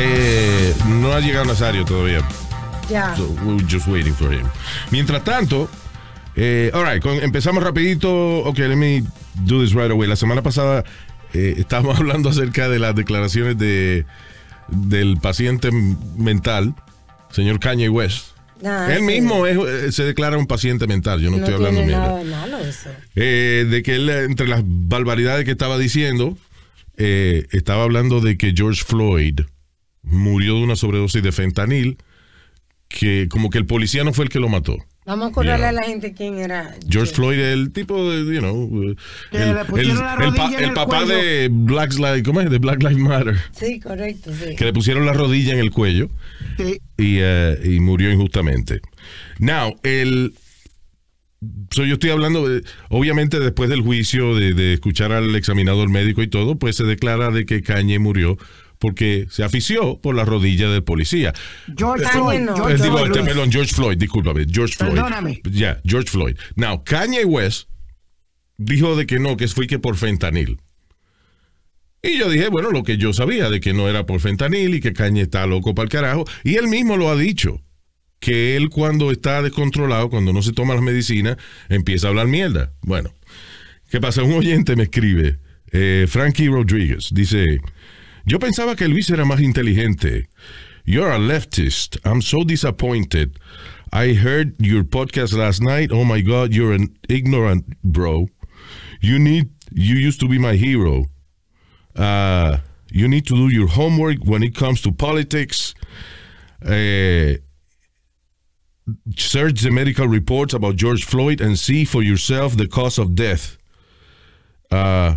Eh, no ha llegado Nazario todavía. Ya. So we're just waiting for him. Mientras tanto, eh, all empezamos rapidito. Ok, let me do this right away. La semana pasada eh, estábamos hablando acerca de las declaraciones de, del paciente mental, señor Kanye West. Ah, él mismo eh, se declara un paciente mental, yo no, estoy hablando no eso. Eh, de que él, entre las barbaridades que estaba diciendo, eh, estaba hablando de que George Floyd murió de una sobredosis de fentanil, que como que el policía no fue el que lo mató. Vamos a acordarle a la gente quién era. George Floyd, el tipo de, you know, el, papá de Black, Lives, De Black Lives Matter. Sí, correcto, Que le pusieron la rodilla en el cuello sí. y, eh, y, murió injustamente. Now, el... yo estoy hablando, obviamente después del juicio, de, de escuchar al examinador médico y todo, pues se declara de que Cañe murió porque se afició por la rodilla del policía. George eh, Floyd. Eh, este George, Floyd, George Floyd. Perdóname. Ya, George Floyd. Now, Kanye West dijo de que no, que fue que por fentanil. Y yo dije, bueno, lo que yo sabía de que no era por fentanil y que Kanye está loco para el carajo. Y él mismo lo ha dicho, que él cuando está descontrolado, cuando no se toma la medicina, empieza a hablar mierda. Bueno, ¿qué pasa? Un oyente me escribe, eh, Frankie Rodríguez, dice... Yo pensaba que Luis era más inteligente. You're a leftist. I'm so disappointed. I heard your podcast last night. Oh my God, you're an ignorant bro. You need, you used to be my hero. Uh, you need to do your homework when it comes to politics. Uh, search the medical reports about George Floyd and see for yourself the cause of death. Uh,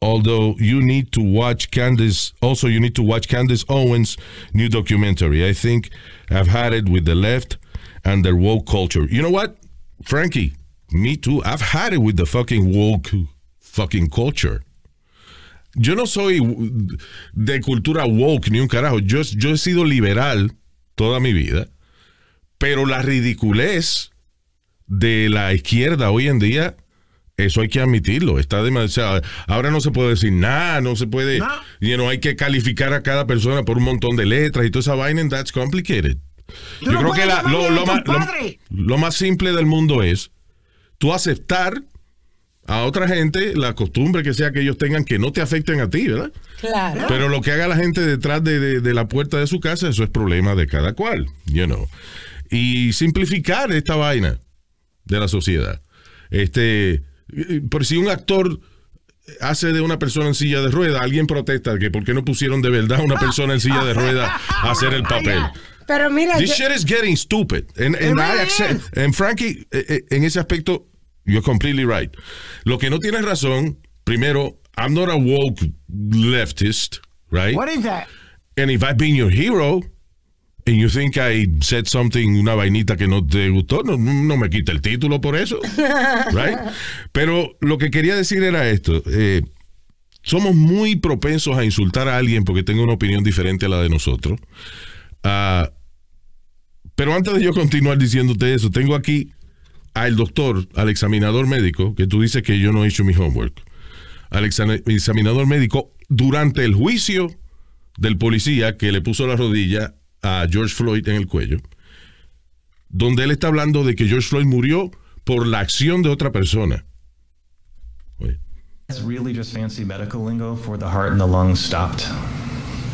although you need to watch Candace also you need to watch Candace Owens new documentary. I think I've had it with the left and their woke culture. You know what? Frankie, me too. I've had it with the fucking woke fucking culture. Yo no soy de cultura woke ni un carajo. Yo, yo he sido liberal toda mi vida. Pero la ridiculez de la izquierda hoy en día Eso hay que admitirlo. Está demasiado. Ahora no se puede decir nada, no se puede. no hay que calificar a cada persona por un montón de letras y toda esa vaina, and that's complicated. Yo, creo que lo, más, simple del mundo es tú aceptar a otra gente la costumbre que sea que ellos tengan que no te afecten a ti, ¿verdad? Claro. Pero lo que haga la gente detrás de, la puerta de su casa, eso es problema de cada cual, you know. Y simplificar esta vaina de la sociedad. Este, por si un actor hace de una persona en silla de rueda, alguien protesta que por qué no pusieron de verdad una persona en silla de rueda a hacer el papel. Pero mira, this shit is getting stupid. Frankie, eh, eh, en ese aspecto, you're completely right. Lo que no tienes razón, primero, I'm not a woke leftist, right? What is that? And if I've been your hero, y you think I said something, una vainita que no te gustó, no, me quita el título por eso. Pero lo que quería decir era esto. Eh, somos muy propensos a insultar a alguien porque tenga una opinión diferente a la de nosotros. Ah, pero antes de yo continuar diciéndote eso, tengo aquí al doctor, al examinador médico, que tú dices que yo no he hecho mi homework. Al examinador médico durante el juicio del policía que le puso la rodilla a George Floyd en el cuello, donde él está hablando de que George Floyd murió por la acción de otra persona. It's really just fancy medical lingo for the heart and the lungs stopped.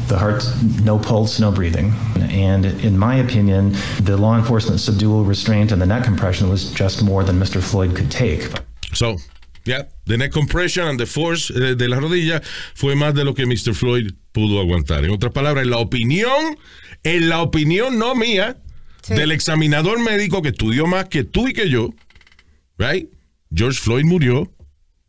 The heart, no pulse, no breathing. And in my opinion, the law enforcement subdual restraint and the neck compression was just more than Mr. Floyd could take. So, yeah, the neck compression and the force eh, de la rodilla fue más de lo que Mr. Floyd pudo aguantar. En otras palabras, en la opinión, en la opinión no mía, del examinador médico que estudió más que tú y que yo, right? George Floyd murió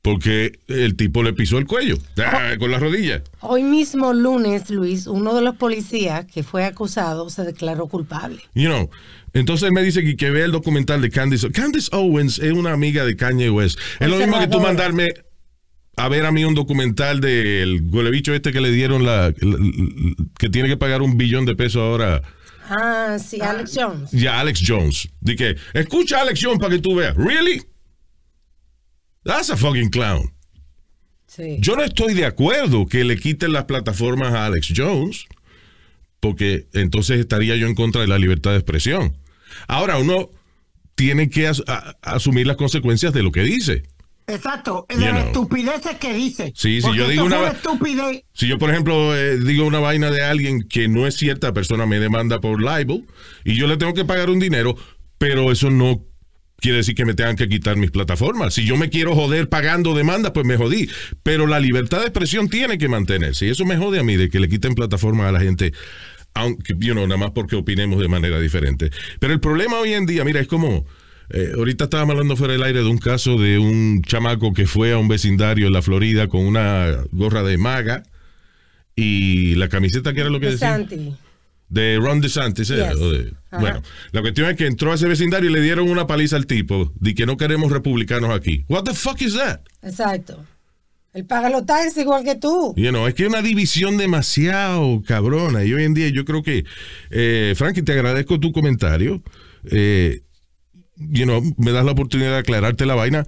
porque el tipo le pisó el cuello oh. ah, con la rodillas. Hoy mismo lunes, Luis, uno de los policías que fue acusado se declaró culpable. You know, entonces me dice que, que ve el documental de Candice. Candice Owens es una amiga de Kanye West. Es lo mismo que tú mandarme a ver a mí un documental del golebicho este que le dieron la, que tiene que pagar un billón de pesos ahora. Ah, sí, ah, Alex Jones. Ya, Alex Jones. De que, escucha Alex Jones para que tú veas. ¿Really? That's a fucking clown. Sí. Yo no estoy de acuerdo que le quiten las plataformas a Alex Jones, porque entonces estaría yo en contra de la libertad de expresión. Ahora, uno tiene que asumir las consecuencias de lo que dice. Exacto, de las estupideces que dice. Sí, si yo digo una Si yo, por ejemplo, eh, digo una vaina de alguien que no es cierta persona, me demanda por libel y yo le tengo que pagar un dinero, pero eso no quiere decir que me tengan que quitar mis plataformas. Si yo me quiero joder pagando demandas, pues me jodí. Pero la libertad de expresión tiene que mantenerse. Y eso me jode a mí de que le quiten plataformas a la gente aunque, you know, nada más porque opinemos de manera diferente. Pero el problema hoy en día, mira, es como eh, ahorita estábamos hablando fuera del aire de un caso de un chamaco que fue a un vecindario en la Florida con una gorra de maga y la camiseta que era lo que decía. De Ron DeSantis. Eh, bueno, la cuestión es que entró a ese vecindario y le dieron una paliza al tipo de que no queremos republicanos aquí. What the fuck is that? Exacto. Él paga los taxes igual que tú. no, es que es una división demasiado cabrona. Y hoy en día yo creo que, eh, Frankie, te agradezco tu comentario. Eh, you know, me das la oportunidad de aclararte la vaina,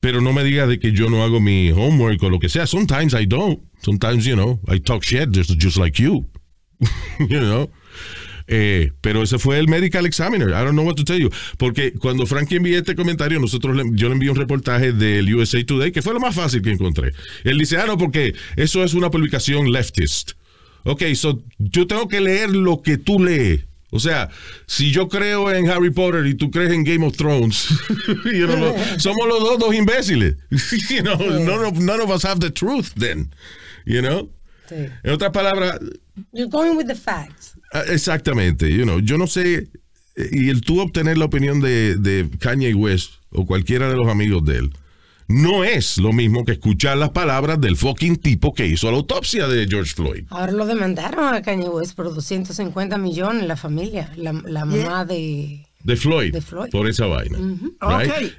pero no me digas de que yo no hago mi homework o lo que sea. Sometimes I don't. Sometimes, you know, I talk shit just, like you. you know? Eh, pero ese fue el medical examiner. I don't know what to tell you. Porque cuando Frankie envió este comentario, nosotros yo le envié un reportaje del USA Today, que fue lo más fácil que encontré. Él dice, ah, no, porque eso es una publicación leftist. Ok, so yo tengo que leer lo que tú lees. O sea, si yo creo en Harry Potter y tú crees en Game of Thrones, somos los dos dos imbéciles. you know, none, of, us have the truth then, you know. En otras palabras... You're going with the facts. Ah, exactamente, you know. Yo no sé, eh, y el tú obtener la opinión de, de Kanye West o cualquiera de los amigos de él, no es lo mismo que escuchar las palabras del fucking tipo que hizo la autopsia de George Floyd. Ahora lo demandaron a Kanye por 250 millones la familia, la, mamá de... De Floyd, por esa vaina.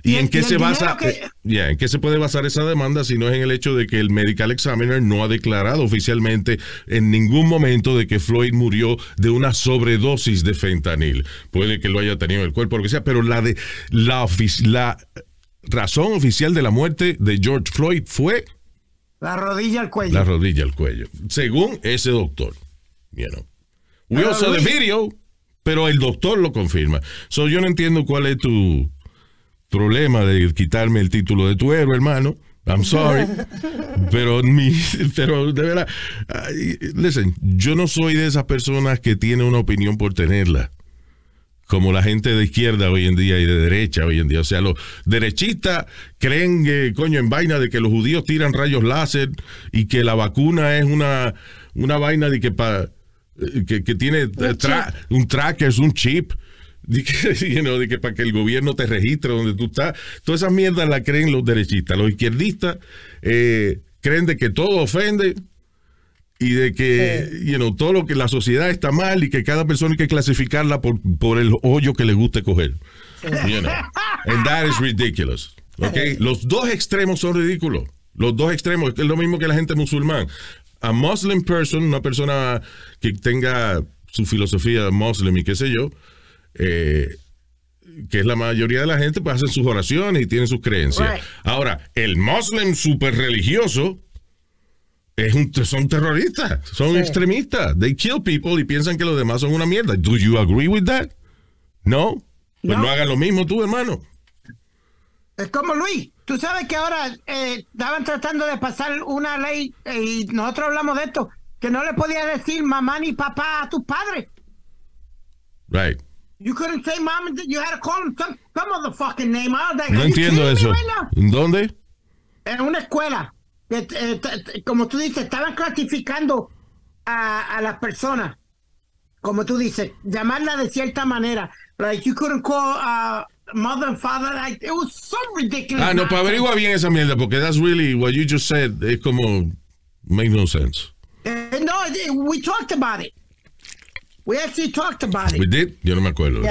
¿Y, en qué se basa? Eh, ¿En qué se puede basar esa demanda si no es en el hecho de que el medical examiner no ha declarado oficialmente en ningún momento de que Floyd murió de una sobredosis de fentanil? Puede que lo haya tenido en el cuerpo, lo que sea, pero la de la, la razón oficial de la muerte de George Floyd fue... La rodilla al cuello. La rodilla al cuello, según ese doctor. You We also the video, pero el doctor lo confirma. So yo no entiendo cuál es tu problema de quitarme el título de tu héroe, hermano. I'm sorry. pero de verdad, listen, yo no soy de esas personas que tienen una opinión por tenerla como la gente de izquierda hoy en día y de derecha hoy en día. O sea, los derechistas creen, coño, en vaina de que los judíos tiran rayos láser y que la vacuna es una, una vaina de que, eh, que, tiene un, tracker, es un chip. De que, que para que el gobierno te registre donde tú estás. Todas esas mierdas la creen los derechistas. Los izquierdistas eh, creen de que todo ofende y de que you todo lo que la sociedad está mal y que cada persona hay que clasificarla por, el hoyo que le guste coger. And that is ridiculous. Los dos extremos son ridículos. Los dos extremos, es lo mismo que la gente musulmán. A Muslim person, una persona que tenga su filosofía muslim y qué sé yo, eh, que es la mayoría de la gente, pues hacen sus oraciones y tienen sus creencias. Ahora, el muslim super religioso, son terroristas, son extremistas. They kill people y piensan que los demás son una mierda. Do you agree with that? No. Pues no, no lo mismo tú, hermano. Es como Luis. Tú sabes que ahora eh, estaban tratando de pasar una ley eh, y nosotros hablamos de esto, que no le podía decir mamá ni papá a tus padres. Right. You couldn't say mom, you had to call them some, some name. no entiendo eso. ¿Dónde? En una escuela. Eh, eh, como tú dices, estaban clasificando a, a las personas. Como tú dices, llamarla de cierta manera. Like you couldn't call a mother and father. Like, it was so ridiculous. Ah, no, para pues averiguar bien esa mierda, porque that's really what you just said. Es como, makes no sense. Uh, no, we talked about it. We actually talked about it. We did? Yo no me acuerdo.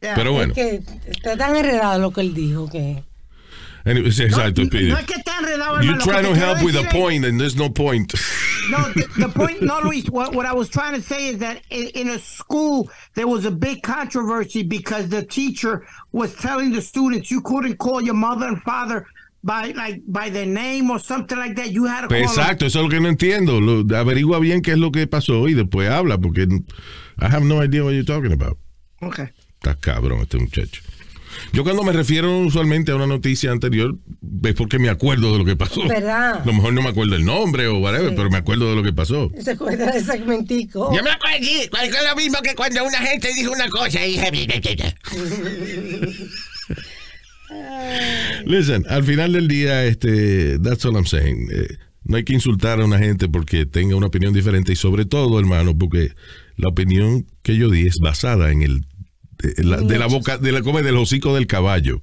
Pero bueno. que está tan enredado lo que él dijo que And it was exactly. No es que enredado, hermano. You're trying to help with a point, and eh. there's no point. no, the, the, point, no, Luis. What, what, I was trying to say is that in, in, a school, there was a big controversy because the teacher was telling the students you couldn't call your mother and father. By, like, by their name or something like that, you had to call Exacto, them. eso es lo que no entiendo. Lo, averigua bien qué es lo que pasó y después habla, porque I have no idea what you're talking about. Okay. Está cabrón este muchacho. Yo cuando me refiero usualmente a una noticia anterior, es porque me acuerdo de lo que pasó. A lo mejor no me acuerdo el nombre o whatever, pero me acuerdo de lo que pasó. Se acuerda del segmentico. Yo me acuerdo, pues, es lo mismo que cuando una gente dijo una cosa y dije... Listen, al final del día, este, that's all I'm saying. Eh, no hay que insultar a una gente porque tenga una opinión diferente y sobre todo, hermano, porque la opinión que yo di es basada en el eh, de la, boca, de la come del hocico del caballo.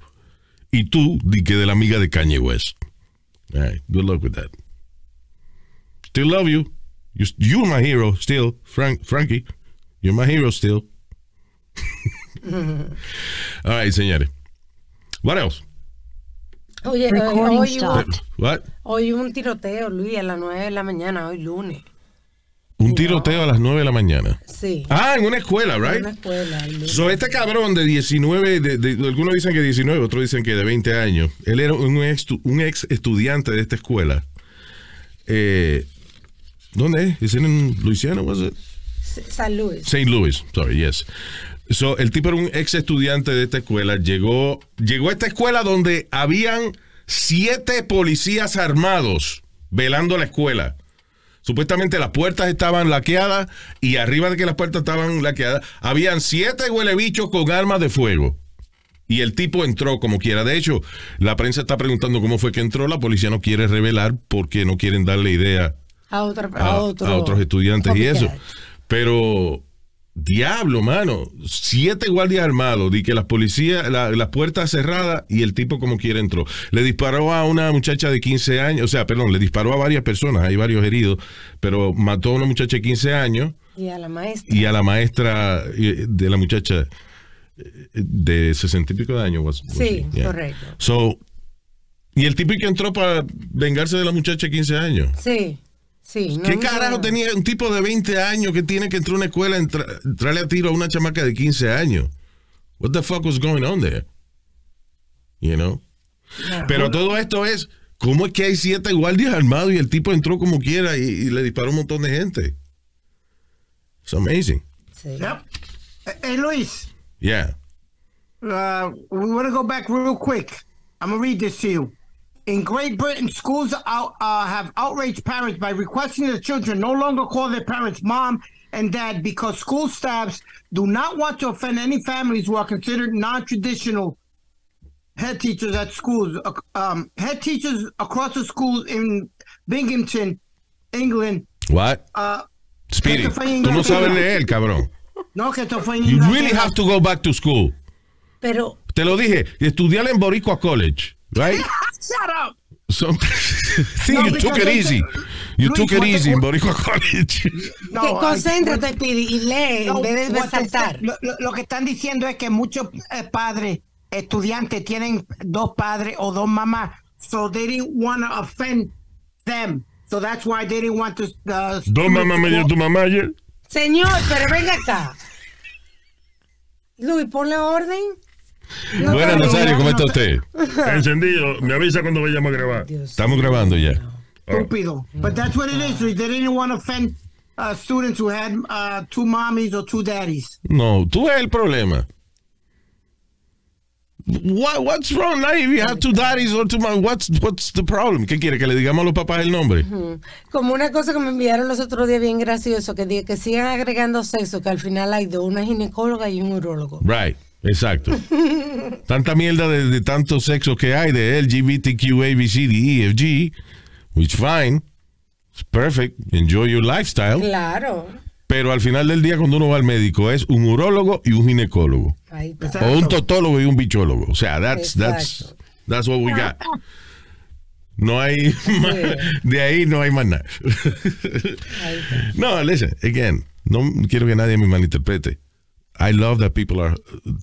Y tú, di que de la amiga de Cañe West. All good luck with that. Still love you. you're my hero still, Frank, Frankie. You're my hero still. All right, señores. What else? Oye, hoy, hoy, un tiroteo, Luis, a las 9 de la mañana, hoy lunes. Un tiroteo a las 9 de la mañana. Sí. Ah, en una escuela, ¿right? So, este cabrón de 19, algunos dicen que 19, otros dicen que de 20 años. Él era un ex, estudiante de esta escuela. Eh, ¿Dónde es? en Luisiana, was it? San Luis. St. Louis, sorry, yes. So, el tipo era un ex estudiante de esta escuela. Llegó, llegó a esta escuela donde habían siete policías armados velando la escuela. Supuestamente las puertas estaban laqueadas y arriba de que las puertas estaban laqueadas, habían siete huelebichos con armas de fuego. Y el tipo entró como quiera. De hecho, la prensa está preguntando cómo fue que entró. La policía no quiere revelar porque no quieren darle idea a, otros estudiantes y eso. Pero Diablo, mano. Siete guardias armados. Di que las policías, las puertas cerradas y el tipo como quiera entró. Le disparó a una muchacha de 15 años. O sea, perdón, le disparó a varias personas. Hay varios heridos. Pero mató a una muchacha de 15 años. Y a la maestra. Y a la maestra eh, de la muchacha eh, de 60 y pico de años. sí, correcto. y el tipo que entró para vengarse de la muchacha de 15 años. Sí. Pues, ¿Qué carajo tenía un tipo de 20 años que tiene que entrar a una escuela y traerle a tiro a una chamaca de 15 años? What the fuck was going on there? You know? Pero todo esto es, ¿cómo es que hay siete guardias armados y el tipo entró como quiera y, le disparó un montón de gente? It's amazing. Sí. Hey, eh, eh, Luis. Yeah. Uh, we want go back real quick. I'm going to read this to you. In Great Britain, schools out, uh, have outraged parents by requesting their children no longer call their parents mom and dad because school staffs do not want to offend any families who are considered non-traditional head teachers at schools. Um, head teachers across the schools in Binghamton, England. What? Uh, Speedy, tú no sabes leer, cabrón. No, que esto fue en You really have to go back to school. Pero... Te lo dije, estudiar en Boricua College. right? Shut up. So, you took it easy. You took it easy Boricua No, que eh, concéntrate, Piri, y lee no, en vez de Lo, que están diciendo es que muchos eh, padres, estudiantes, tienen dos padres o dos mamás. So they didn't want to offend them. So that's why they didn't want to... Uh, ¿Dos mamás me tu mamá ayer? Señor, pero venga acá. Luis, la orden. No Buenas, Nazario, ¿cómo está usted? Encendido, me avisa cuando vayamos a grabar. Estamos grabando ya. Estúpido. Ah. But that's what it is. They No offend estudiantes uh, que who had uh, two mommies daddies. No, tú eres el problema. What, what's wrong now if you have two daddies or two moms? What's, what's the problem? ¿Qué quiere? ¿Que le digamos a los papás el nombre? Como una cosa que me enviaron los otros días bien gracioso, que, que sigan agregando sexo, que al final hay dos, una ginecóloga y un urólogo. Right. Exacto. Tanta mierda de, tanto sexo que hay, de LGBTQ, ABC, e, which fine, it's perfect, enjoy your lifestyle. Claro. Pero al final del día, cuando uno va al médico, es un urólogo y un ginecólogo. O un totólogo y un bichólogo. O sea, that's, that's, that's what we got. Ah. No hay de ahí no hay más nada. no, listen, again, no quiero que nadie me malinterprete. I love that people are,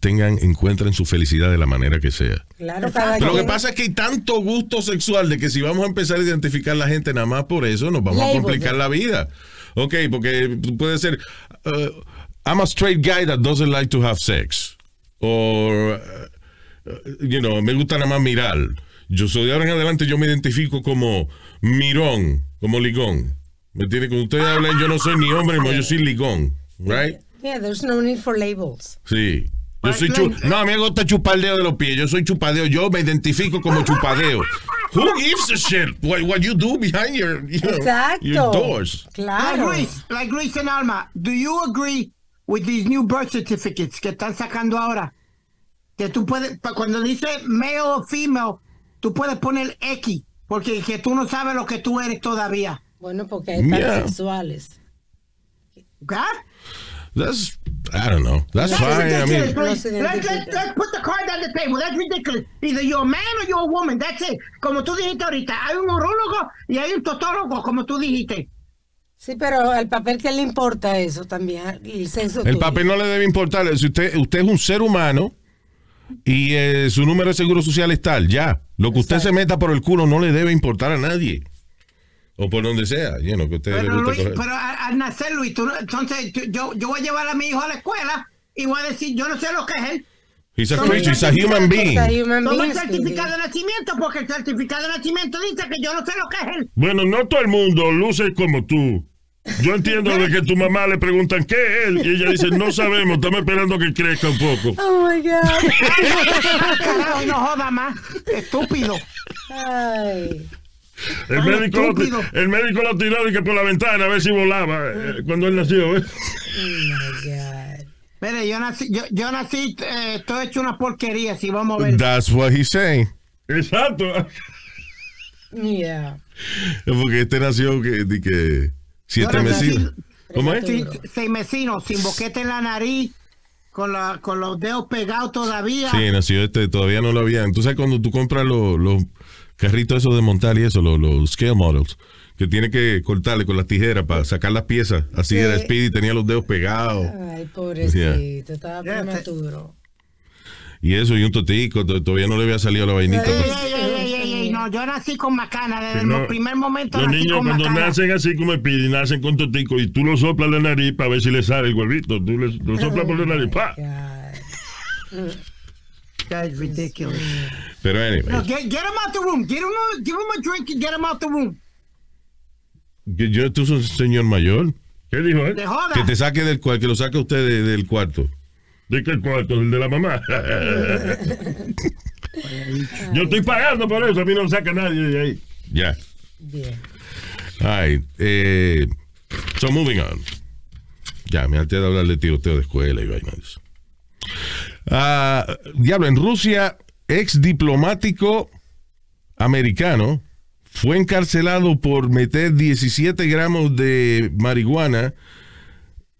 tengan, encuentren su felicidad de la manera que sea. Claro, lo que pasa es que hay tanto gusto sexual de que si vamos a empezar a identificar a la gente nada más por eso, nos vamos a complicar la vida. Ok, porque puede ser, uh, I'm a straight guy that doesn't like to have sex. O, uh, you know, me gusta nada más mirar. Yo soy de ahora en adelante, yo me identifico como mirón, como ligón. ¿Me entiendes? Cuando ustedes hablan, yo no soy ni hombre, yo soy ligón. Right? Yeah, there's no need for labels. Sí. Yo soy chup no, a mí me gusta chupar de los pies. Yo soy chupadeo. Yo me identifico como chupadeo. Who gives a shit what, what you do behind your, you know, your doors? Claro. Like Luis, like and Alma, do you agree with these new birth certificates que están sacando ahora? Que tú puedes, cuando dice male o female, tú puedes poner X, porque que tú no sabes lo que tú eres todavía. Bueno, porque hay pansexuales. sexuales. ¿Qué? That's I don't know. That's, that's fine. I mean, let's, put the card on the table. That's ridiculous. Either you're a man or you're a woman. That's it. Como tú dijiste ahorita, hay un horólogo y hay un totólogo, como tú dijiste. Sí, pero al papel que le importa eso también, el El papel no le debe importar. Si usted, usted es un ser humano y eh, su número de seguro social es tal, ya. Lo que usted se meta por el culo no le debe importar a nadie. O por donde sea, lleno que ustedes pero, pero al nacer, Luis, entonces yo, voy a llevar a mi hijo a la escuela y voy a decir, yo no sé lo que es él. He's a human being. el certificado de nacimiento porque el certificado de nacimiento dice que yo no sé lo que es él. Bueno, no todo el mundo luce como tú. Yo entiendo de que tu mamá le preguntan qué es él y ella dice, no sabemos, estamos esperando que crezca un poco. Oh my God. Ay, no joda más, estúpido. Ay. El, médico lo, el médico, lo, tiró que por la ventana a ver si volaba eh, ah. cuando él nació. Eh. yo nací, yo, nací, eh, hecho una porquería, si vamos a ver. That's what Exacto. Porque este nació que, que siete mesinos. seis vecinos sin boquete en la nariz, con, la, con los dedos pegados todavía. Sí, nació este, todavía no lo había Entonces cuando tú compras los carrito eso de montar y eso, los, scale models, que tiene que cortarle con las tijeras para sacar las piezas. Así era Speedy, tenía los dedos pegados. Ay, pobrecito, estaba prematuro. Y eso, y un totico, todavía no le había salido la vainita. Pues. Ey, no, yo nací con macana, desde el primer momento Los niños cuando nacen así como Speedy, nacen con totico y tú lo soplas la nariz para ver si le sale el huevito. Tú lo soplas por la nariz, ¡pa! guy's ridiculous. Pero anyway, get, him out the room. Get him, give him a drink and get him out the room. Yo, tú señor mayor. ¿Qué dijo eh? Que te saque del cuarto, que lo saque usted del cuarto. ¿De qué cuarto? ¿El de la mamá? Yo estoy pagando por eso, a mí no me saca nadie de ahí. Ya. Bien. Ay, eh, so moving on. Ya, me harté de hablar de tiroteo de escuela y vainas diablo, en Rusia, ex diplomático americano fue encarcelado por meter 17 gramos de marihuana.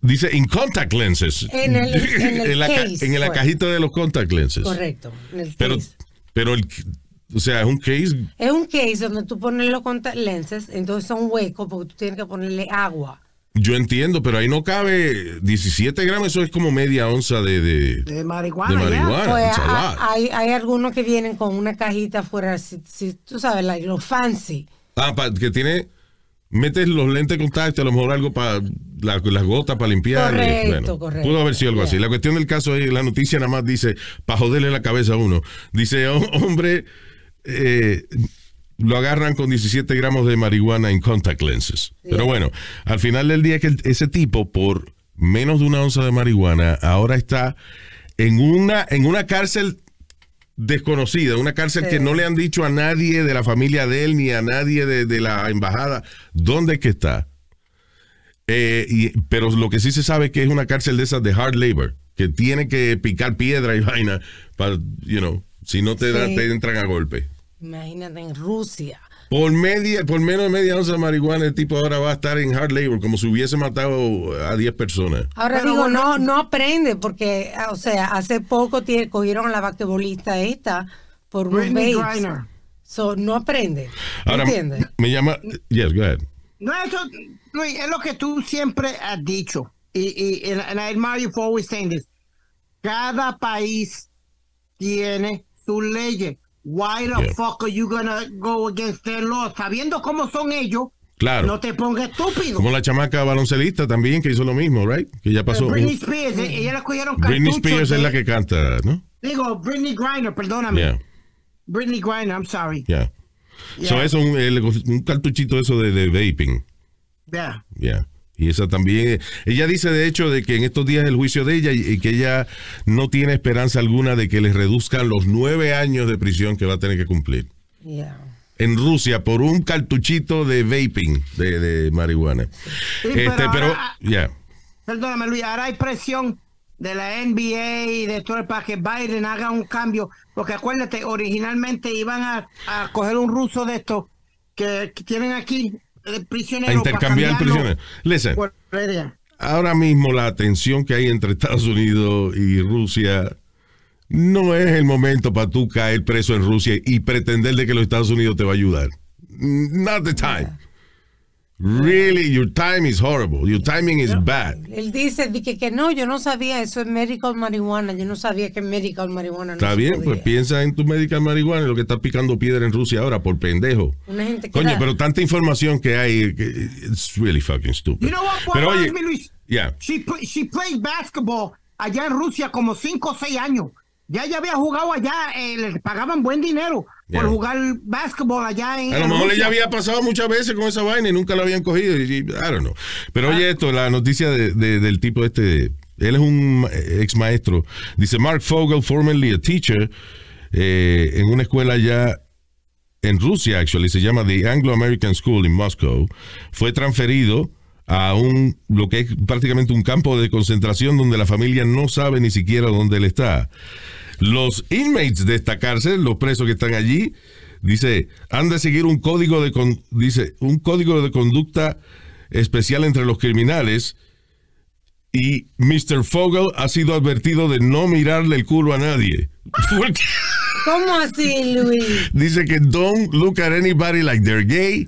Dice en contact lenses. En, la, cajita de los contact lenses. Correcto. En el pero, pero el, o sea, es un case. Es un case donde tú pones los contact lenses, entonces son huecos porque tú tienes que ponerle agua. Yo entiendo, pero ahí no cabe 17 gramos, eso es como media onza de, de, marihuana. Pues, hay, hay, algunos que vienen con una cajita fuera, si, tú sabes, los fancy. Ah, que tiene, metes los lentes de contacto, a lo mejor algo para las gotas para limpiar. Eh, correcto, correcto. Pudo haber sido algo así. La cuestión del caso es, la noticia nada más dice, para joderle la cabeza a uno, dice, oh, hombre... Eh, lo agarran con 17 gramos de marihuana en contact lenses. Pero bueno, al final del día que ese tipo por menos de una onza de marihuana ahora está en una, en una cárcel desconocida, una cárcel que no le han dicho a nadie de la familia de él ni a nadie de, la embajada dónde es que está. Eh, pero lo que sí se sabe es que es una cárcel de esas de hard labor, que tiene que picar piedra y vaina para, you know, si no te, dan, te entran a golpe. Imagínate en Rusia. Por, media, por menos de media onza de marihuana, el tipo ahora va a estar en hard labor, como si hubiese matado a 10 personas. Ahora digo, no, no aprende, porque, ah, o sea, hace poco cogieron a la basquetbolista esta por un So, no aprende. Ahora, Me llama. Yes, go ahead. No, eso, Luis, es lo que tú siempre has dicho. Y, y I admire you for always saying this. Cada país tiene sus leyes. Why the fuck are you gonna go against their law? Sabiendo cómo son ellos, Claro. No te pongas estúpido. Como la chamaca baloncelista también que hizo lo mismo, right? Que ya pasó. Britney Spears, eh, ella la Britney Spears es la que canta, ¿no? Digo, Britney Griner, perdóname. Yeah. Britney Griner, I'm sorry. Yeah. So eso es un, un, cartuchito eso de, de vaping. Yeah. Yeah. Y esa también, ella dice de hecho de que en estos días el juicio de ella y que ella no tiene esperanza alguna de que les reduzcan los nueve años de prisión que va a tener que cumplir. En Rusia por un cartuchito de vaping, de, marihuana. pero, este, ah, ya. Perdóname Luis, ahora hay presión de la NBA y de todo para que Biden haga un cambio, porque acuérdate, originalmente iban a, coger un ruso de estos que tienen aquí a intercambiar prisioneros. Listen, ahora mismo la tensión que hay entre Estados Unidos y Rusia no es el momento para tú caer preso en Rusia y pretender de que los Estados Unidos te va a ayudar. Not the time. momento Really, your time is horrible. Your timing is bad. Él dice que, que no, yo no sabía eso es medical marihuana. Yo no sabía que medical marihuana. No está bien, pues piensa en tu medical marihuana, lo que está picando piedra en Rusia ahora por pendejo. Una gente Coño, pero tanta información que hay, it's really fucking stupid. pero oye, Luis, she, she played basketball allá en Rusia como 5 o 6 años. Ya ya había jugado allá, eh, le pagaban buen dinero. Por jugar básquetbol allá en. A lo mejor ya había pasado muchas veces con esa vaina y nunca la habían cogido. Y, I Pero oye, ah. esto, la noticia de, del tipo este. Él es un eh, ex maestro. Dice Mark Fogel, formerly a teacher, eh, en una escuela ya en Rusia, actually, se llama The Anglo-American School in Moscow. Fue transferido a un lo que es prácticamente un campo de concentración donde la familia no sabe ni siquiera dónde él está. Los inmates de esta cárcel, los presos que están allí, dice, han de seguir un código de, dice, un código de conducta especial entre los criminales. Y Mr. Fogel ha sido advertido de no mirarle el culo a nadie. ¿Cómo así, Luis? Dice que don't look at anybody like they're gay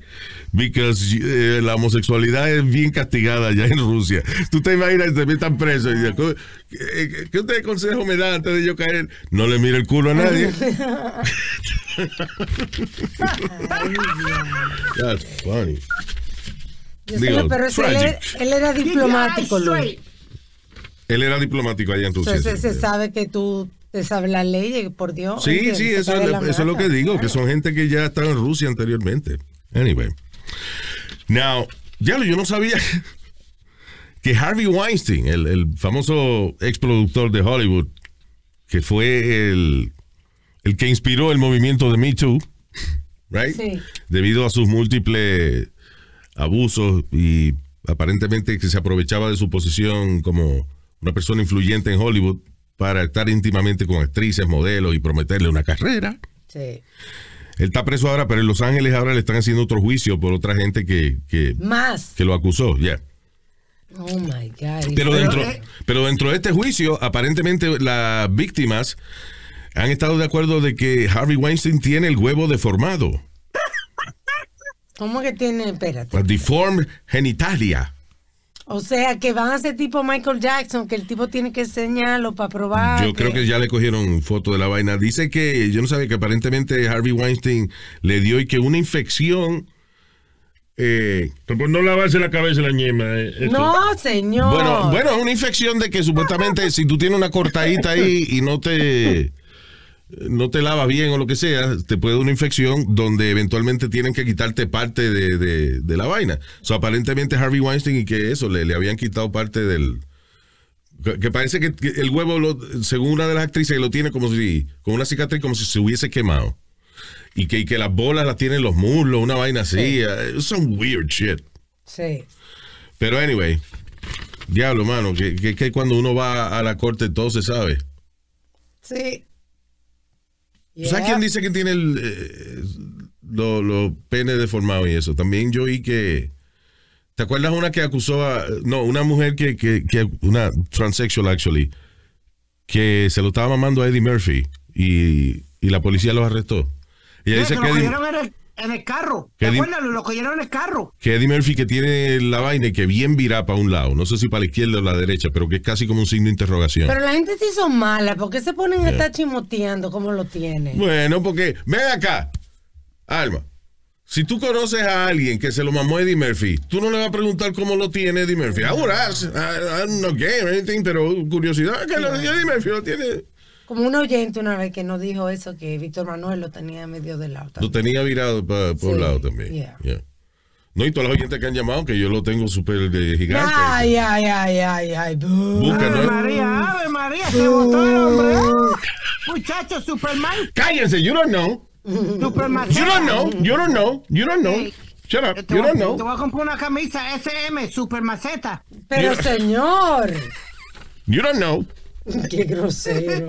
because eh, la homosexualidad es bien castigada allá en Rusia. Tú te imaginas, te tan preso y ¿qué, consejo me da antes de yo caer? No le mire el culo a nadie. That's funny. Yo él, era, diplomático, Luis. Él era diplomático allá en Rusia. Entonces se, sabe que tú te sabes la ley, eh, por Dios. Sí, eh, sí, eso, es lo que digo, que son gente que ya estaba en Rusia anteriormente. Anyway. Now, yo no sabía que Harvey Weinstein, el, famoso ex productor de Hollywood, que fue el, que inspiró el movimiento de Me Too, Debido a sus múltiples abusos y aparentemente que se aprovechaba de su posición como una persona influyente en Hollywood para estar íntimamente con actrices, modelos y prometerle una carrera. Sí. Él está preso ahora, pero en Los Ángeles ahora le están haciendo otro juicio por otra gente que, que lo acusó, ya. Oh my God. Pero dentro, eh, pero dentro de este juicio, aparentemente las víctimas han estado de acuerdo de que Harvey Weinstein tiene el huevo deformado. ¿Cómo que tiene? Espérate. deformed genitalia. O sea, que van a ser tipo Michael Jackson, que el tipo tiene que enseñarlo para probar. Yo creo que ya le cogieron foto de la vaina. Dice que, yo no sabía que aparentemente Harvey Weinstein le dio y que una infección... Eh, no lavarse la cabeza la ñema. Eh, no, señor. Bueno, bueno, es una infección de que supuestamente si tú tienes una cortadita ahí y no te no te lavas bien o lo que sea, te puede dar una infección donde eventualmente tienen que quitarte parte de, la vaina. O sea, aparentemente Harvey Weinstein y que eso, le, le habían quitado parte del... Que, parece que, el huevo, según una de las actrices, lo tiene como si, con una cicatriz como si se hubiese quemado. Y que, que las bolas las tienen los muslos, una vaina así. Eh, es Son weird shit. Sí. Pero anyway, diablo, mano, que, que, que cuando uno va a la corte todo se sabe. Sí. Pues, yeah. ¿Sabes quién dice que tiene el, los eh, lo penes deformados y eso? También yo vi que. ¿Te acuerdas una que acusó a. No, una mujer que. que, que una transsexual, actually. Que se lo estaba mamando a Eddie Murphy y, la policía los arrestó. Ella dice que. En el carro. ¿Te acuerdas? Lo cogieron en el carro. Que Eddie Murphy que tiene la vaina y que bien vira para un lado. No sé si para la izquierda o la derecha, pero que es casi como un signo de interrogación. Pero la gente sí son malas. ¿Por qué se ponen a estar chimoteando ¿Cómo lo tiene. Bueno, porque. Ven acá. Alma. Si tú conoces a alguien que se lo mamó Eddie Murphy, tú no le vas a preguntar cómo lo tiene Eddie Murphy. Ahora, no que pero curiosidad que Eddie Murphy lo tiene como un oyente una vez que nos dijo eso, que Víctor Manuel lo tenía medio del lado. Lo tenía virado por el un lado también. Yeah. No, y todos los oyentes que han llamado, que yo lo tengo súper de gigante. Ay, ay, ay, ay, ay. Búscalo. Ave María, ver María, se botó el hombre. Muchacho, Superman. Cállense, you don't know. Superman. You don't know, you don't know, you don't know. Shut up, you don't know. Te voy a comprar una camisa SM, Supermaceta. Pero señor. You don't know. Qué grosero.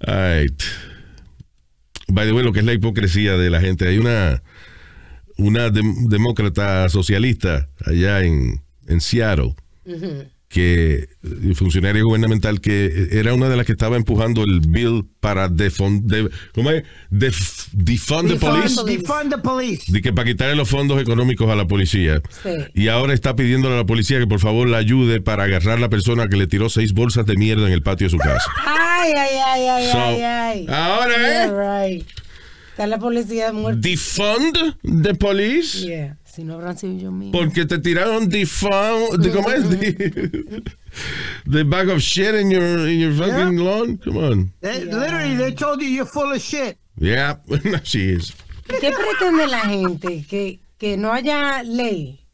right. By the lo que es la hipocresía de la gente. Hay una, una demócrata socialista allá en, en Seattle que eh, funcionario gubernamental que eh, era una de las que estaba empujando el bill para defund, de, ¿cómo es? defund, the police. Defund the police. que para quitarle los fondos económicos a la policía. Y ahora está pidiéndole a la policía que por favor la ayude para agarrar a la persona que le tiró seis bolsas de mierda en el patio de su casa. Ay, ay, ay, ay, ay, Ahora, ¿eh? Está la policía muerta. Defund the police. Yeah. Si no yo Porque te tiraron de phone, ¿cómo es? bag of shit in your, in your fucking lawn. Come on. Literally, they told you you're full of shit. Yeah, she is. ¿Qué pretende la gente? Que, que no haya ley.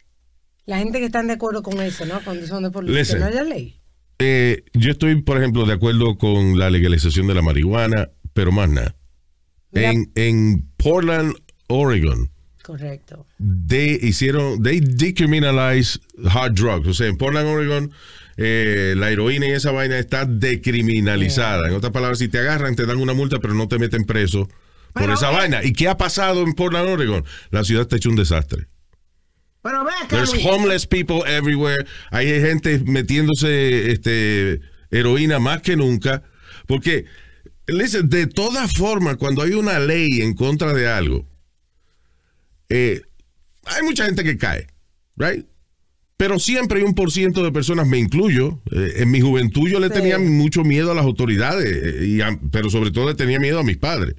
La gente que está de acuerdo con eso, ¿no? son de por que no haya ley. Eh, yo estoy, por ejemplo, de acuerdo con la legalización de la marihuana, pero más nada. En, en Portland, Oregon Correcto. They hicieron, they decriminalize hard drugs. O sea, en Portland, Oregon, eh, la heroína y esa vaina está decriminalizada. En otras palabras, si te agarran, te dan una multa, pero no te meten preso por esa eh. vaina. ¿Y qué ha pasado en Portland, Oregon? La ciudad está hecho un desastre. There's homeless people everywhere. Hay gente metiéndose este, heroína más que nunca. Porque, de todas formas, cuando hay una ley en contra de algo, eh, hay mucha gente que cae, ¿right? Pero siempre hay un por ciento de personas, me incluyo. Eh, en mi juventud yo le tenía mucho miedo a las autoridades, eh, pero sobre todo le tenía miedo a mis padres.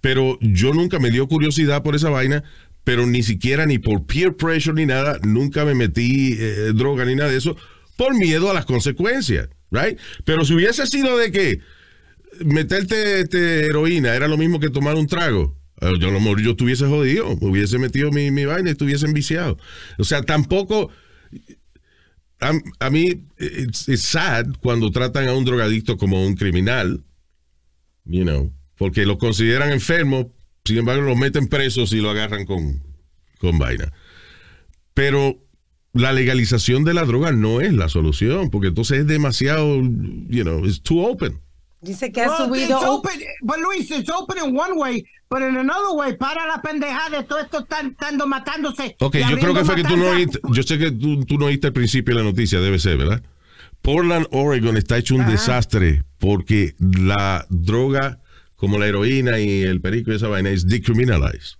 Pero yo nunca me dio curiosidad por esa vaina, pero ni siquiera ni por peer pressure ni nada, nunca me metí droga ni nada de eso, por miedo a las consecuencias, ¿right? Pero si hubiese sido de que meterte este, heroína era lo mismo que tomar un trago, eh, yo lo mejor yo estuviese jodido, me hubiese metido mi, vaina y estuviese viciado. O sea, tampoco. A, mí es sad cuando tratan a un drogadicto como un criminal, you know, porque lo consideran enfermo, sin embargo lo meten presos y lo agarran con, con vaina. Pero la legalización de la droga no es la solución, porque entonces es demasiado, you know, it's too open. Dice que ha subido. but Luis, it's open in one way, but in another way, para la pendejada de todo esto están matándose. Ok, yo creo que fue que tú no oíste, yo sé que tú, no oíste al principio de la noticia, debe ser, ¿verdad? Portland, Oregon está hecho un desastre porque la droga como la heroína y el perico y esa vaina es decriminalized.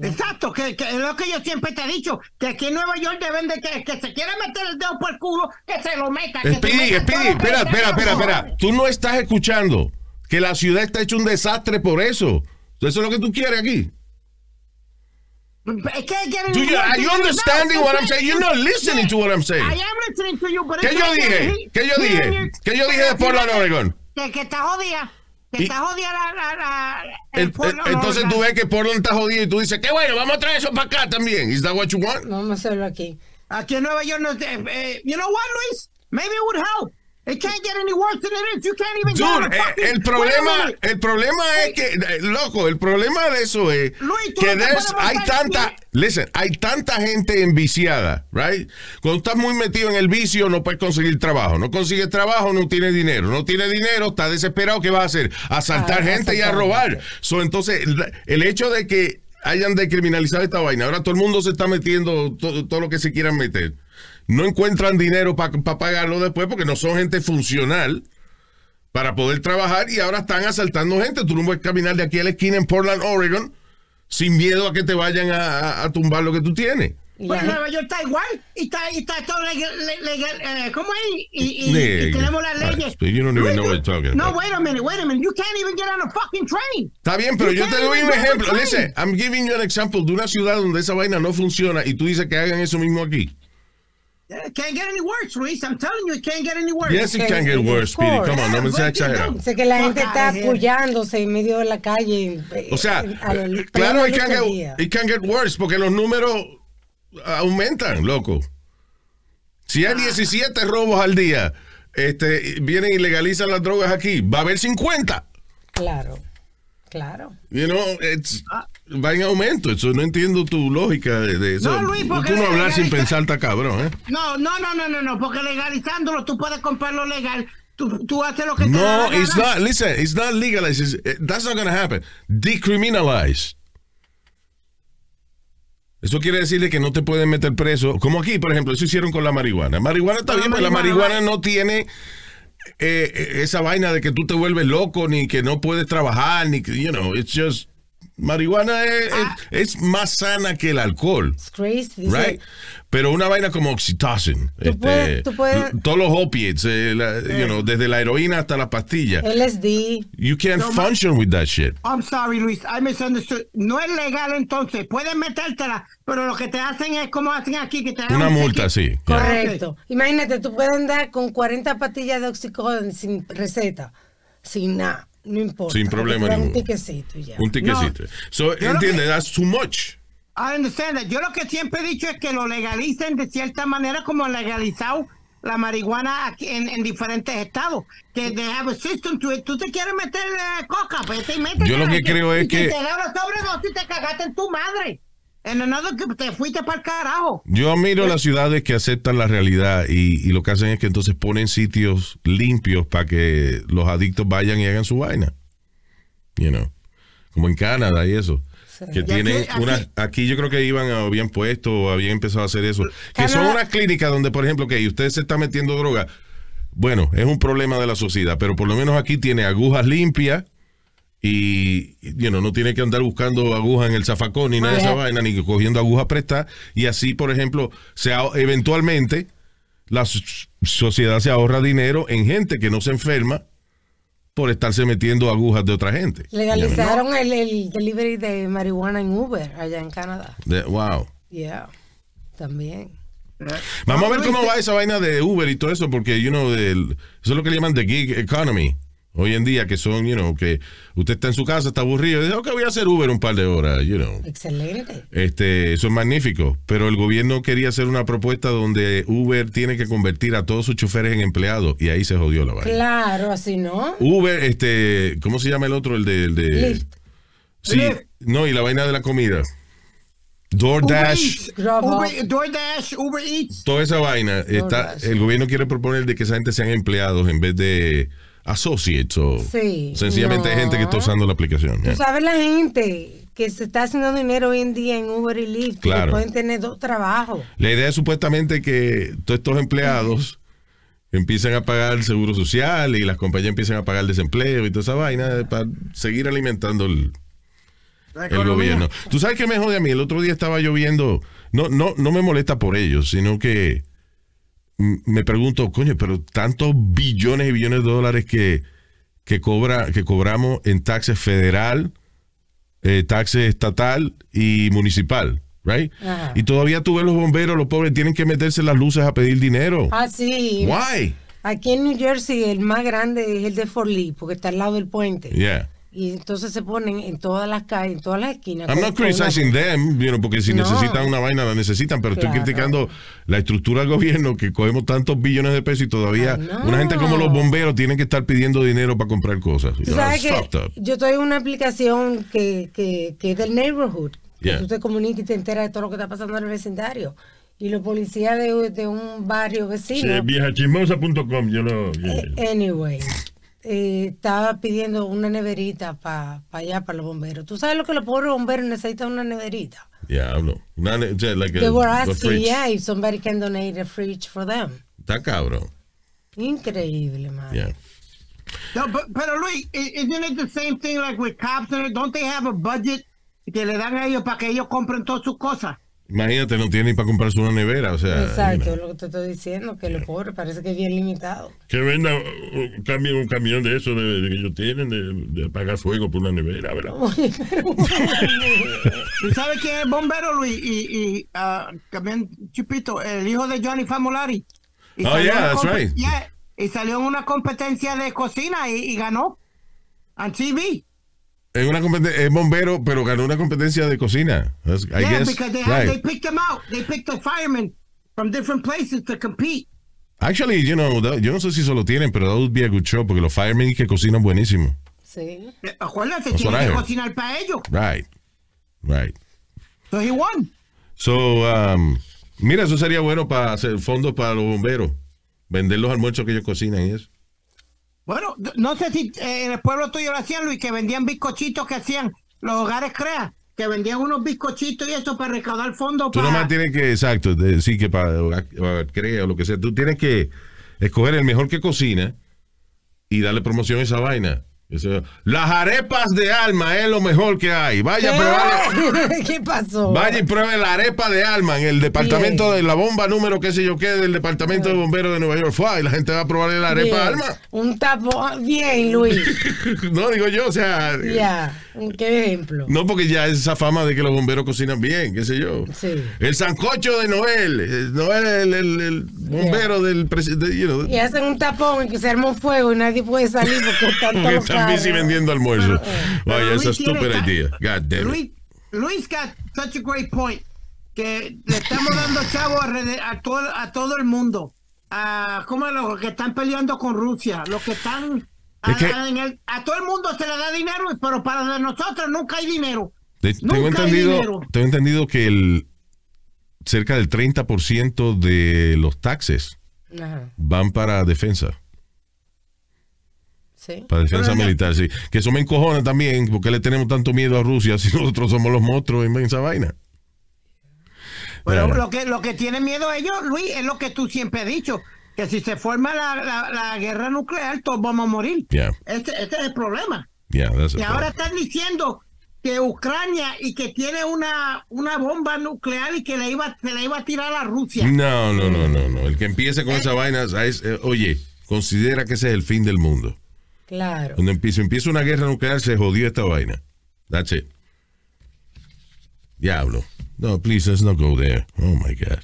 Exacto, que, es lo que yo siempre te he dicho, que aquí en Nueva York deben de que, que se quiera meter el dedo por el culo, que se lo meta. Speedy, Speedy, espera, espera, espera, espera. Tú no estás escuchando que la ciudad está hecha un desastre por eso. Eso es lo que tú quieres aquí. Do you, are you understanding what I'm saying? You're not listening to what I'm saying. I am to you, but ¿Qué yo dije? ¿Qué yo dije? ¿Qué yo dije de Portland, Oregon? Que, que está jodida. Que está jodida la, la, el entonces tú ves que Portland está jodido y tú dices, qué bueno, vamos a traer eso para acá también. Is that what you want? Vamos a hacerlo aquí. Aquí en Nueva York no... te... Eh, you know what, Luis? Maybe it would help el problema, el problema es que, loco, el problema de eso es que hay tanta, hay tanta gente enviciada, right? Cuando estás muy metido en el vicio, no puedes conseguir trabajo. No consigues trabajo, no tienes dinero. No tienes dinero, estás desesperado, ¿qué vas a hacer? Asaltar ah, gente y a robar. So, entonces, el hecho de que hayan decriminalizado esta vaina, ahora todo el mundo se está metiendo todo, todo lo que se quieran meter no encuentran dinero para pagarlo después porque no son gente funcional para poder trabajar y ahora están asaltando gente. Tú no puedes caminar de aquí a la esquina en Portland, Oregon, sin miedo a que te vayan a, a tumbar lo que tú tienes. Bueno, Nueva York está igual y está, y está todo legal. Eh, ¿Cómo es? Y, tenemos las leyes. No, wait a minute, wait a minute. a Está bien, pero yo te doy un ejemplo. Dice, I'm giving you an example de una ciudad donde esa vaina no funciona y tú dices que hagan eso mismo aquí. It can't get any worse, Luis. I'm telling you, it can't get any worse. Yes, it can get worse, Speedy. Come on, no me seas exagerado. Sé que la gente está apoyándose en medio de la calle. Eh, o sea, eh, claro, it can, get, it worse porque los números eh, aumentan, loco. Si hay 17 ah. robos al día, este, vienen y legalizan las drogas aquí, va a haber 50. Claro, claro. You know, it's... Ah va en aumento. Eso no entiendo tu lógica de, eso. No, Luis, porque. Tú no hablar sin pensar, está cabrón, ¿eh? No, no, no, no, no, porque legalizándolo tú puedes comprarlo legal. Tú, haces lo que quieras No, it's not, listen, it's not legalized. Eh, that's not going to happen. Decriminalize. Eso quiere decirle que no te pueden meter preso. Como aquí, por ejemplo, eso hicieron con la marihuana. Marihuana está bien, pero la marihuana no tiene. Eh, eh, esa vaina de que tú te vuelves loco ni que no puedes trabajar ni que you know it's just marihuana es, ah. es, más sana que el alcohol. It's crazy. Right? Pero una vaina como oxytocin. Este, todos los opiates, eh, You eh. know, desde la heroína hasta la pastilla. LSD. You can't function with that shit. I'm sorry, Luis. I misunderstood. No es legal entonces. Puedes metértela, pero lo que te hacen es como hacen aquí. que te Una multa, sí. Correcto. Imagínate, tú puedes andar con 40 pastillas de oxicodón sin receta, sin nada no importa. Sin problema ninguno. Un tiquecito ya. Un tiquecito. No. So, entiende, que... that's too much. I understand that. Yo lo que siempre he dicho es que lo legalicen de cierta manera como han legalizado la marihuana aquí en, en, diferentes estados. Que they have a system to it. Tú te quieres meter eh, coca, pues te metes Yo lo que creo es que... te da una sobredosis y te cagaste en tu madre nada que te fuiste para el carajo. Yo admiro eh. las ciudades que aceptan la realidad y, lo que hacen es que entonces ponen sitios limpios para que los adictos vayan y hagan su vaina. You know. Como en Canadá y eso. Que tiene aquí, una, aquí, yo creo que iban o habían puesto o habían empezado a hacer eso. Que son unas clínicas donde, por ejemplo, que usted se está metiendo droga. Bueno, es un problema de la sociedad, pero por lo menos aquí tiene agujas limpias y you no tiene que andar buscando agujas en el zafacón ni nada de esa vaina, ni cogiendo agujas prestadas. Y así, por ejemplo, se eventualmente la sociedad se ahorra dinero en gente que no se enferma por estarse metiendo agujas de otra gente. Legalizaron el, delivery de marihuana en Uber allá en Canadá. wow. Yeah, también. Vamos a ver cómo va esa vaina de Uber y todo eso, porque you know, eso es lo que le llaman the gig economy. Hoy en día que son, you know, que usted está en su casa, está aburrido, y dice, ok, voy a hacer Uber un par de horas, you know. Excelente. Este, eso es magnífico, pero el gobierno quería hacer una propuesta donde Uber tiene que convertir a todos sus choferes en empleados y ahí se jodió la vaina. Claro, así no. Uber, este, ¿cómo se llama el otro? El de... Sí, no, y la vaina de la comida. DoorDash, DoorDash, Uber Eats. Toda esa vaina. el gobierno quiere proponer de que esa gente sean empleados en vez de associates o sencillamente gente que está usando la aplicación. Tú sabes la gente que se está haciendo dinero hoy en día en Uber y Lyft, que pueden tener dos trabajos. La idea es supuestamente que todos estos empleados Empiecen a pagar el seguro social y las compañías empiezan a pagar el desempleo y toda esa vaina para seguir alimentando el, gobierno. Tú sabes que me jode a mí, el otro día estaba lloviendo, no, no, no me molesta por ellos, sino que me pregunto, coño, pero tantos billones y billones de dólares que, que, cobra, que cobramos en taxes federal, eh, taxes estatal y municipal. Right? Y todavía tú ves los bomberos, los pobres tienen que meterse las luces a pedir dinero. Ah, sí. Why? Aquí en New Jersey el más grande es el de Fort Lee, porque está al lado del puente. Yeah. Y entonces se ponen en todas las calles, en todas las esquinas. I'm not criticizing them, you know, porque si necesitan una vaina la necesitan, pero estoy criticando la estructura del gobierno que cogemos tantos billones de pesos y todavía una gente como los bomberos tienen que estar pidiendo dinero para comprar cosas. yo estoy en una aplicación que, que, que es del neighborhood. tú te comunicas y te enteras de todo lo que está pasando en el vecindario y los policías de, un barrio vecino. Sí, yo lo. Eh, anyway, eh, estaba pidiendo una neverita para pa allá, para los bomberos. ¿Tú sabes lo que los pobres bomberos necesitan? Una neverita. Diablo. Yeah, no. yeah, like They a, were asking, yeah, if somebody can donate a fridge for them. Está cabrón. Increíble, madre. Yeah. No, pero Luis, isn't it the same thing like with cops? Don't they have a budget que le dan a ellos para que ellos compren todas sus cosas? Imagínate, no tiene ni para comprarse una nevera, o sea. Exacto, es lo que te estoy diciendo, que el lo pobre parece que es bien limitado. Que venda un, un camión de eso de, que ellos tienen, de, apagar fuego por una nevera, ¿verdad? ¿Tú sabes quién es bombero, Luis? Y, y ah, también Chupito, el hijo de Johnny Famolari. oh, yeah, that's right. y salió en una competencia de cocina y, y ganó. En TV. Es una bombero, pero ganó una competencia de cocina. That's, I guess, because they, right. picked them out. They picked the firemen from different places to compete. Actually, you know, yo no sé si eso lo tienen, pero that would be a good show porque los firemen que cocinan buenísimo. Sí. Acuérdate, tienen que cocinar para ellos. Right. Right. So he won. So, um, mira, eso sería bueno para hacer fondos para los bomberos. Vender los almuerzos que ellos cocinan y eso. Bueno, no sé si eh, en el pueblo tuyo lo hacían, Luis, que vendían bizcochitos que hacían los hogares CREA, que vendían unos bizcochitos y eso para recaudar fondos. Tú para... nomás tienes que, exacto, decir que para CREA o lo que sea, tú tienes que escoger el mejor que cocina y darle promoción a esa vaina las arepas de alma es lo mejor que hay. Vaya a ¿Qué pasó? Vaya y pruebe la arepa de alma en el departamento de la bomba número qué sé yo qué del departamento de bomberos de Nueva York. la gente va a probar la arepa de alma. Un tapón. Ah, bien, Luis. no, digo yo, o sea. Ya, qué ejemplo. No, porque ya es esa fama de que los bomberos cocinan bien, qué sé yo. El sancocho de Noel. Eh, Noel el, bombero del presidente. Y hacen un tapón y que se armó fuego y nadie puede salir porque están todos vendiendo almuerzo. Vaya, esa idea. God Luis, Luis got such a great point. Que le estamos dando chavo a, a, todo, a todo el mundo. A, como a los que están peleando con Rusia, los que están... A, todo el mundo se le da dinero, pero para nosotros nunca hay dinero. tengo, entendido, entendido que el cerca del 30% de los taxes van para defensa. Para defensa militar, sí. Que eso me encojona también, porque le tenemos tanto miedo a Rusia si nosotros somos los monstruos en esa vaina. bueno, lo que, lo que tiene miedo ellos, Luis, es lo que tú siempre has dicho, que si se forma la, guerra nuclear, todos vamos a morir. Este, es el problema. y ahora están diciendo que Ucrania y que tiene una, una bomba nuclear y que le iba, se la iba a tirar a Rusia. No, no, no, no, El que empiece con esa eh. vaina, eh, oye, considera que ese es el fin del mundo. Claro. Cuando empieza, empieza una guerra nuclear, se jodió esta vaina. That's it. Diablo. No, please, let's not go there. Oh my God.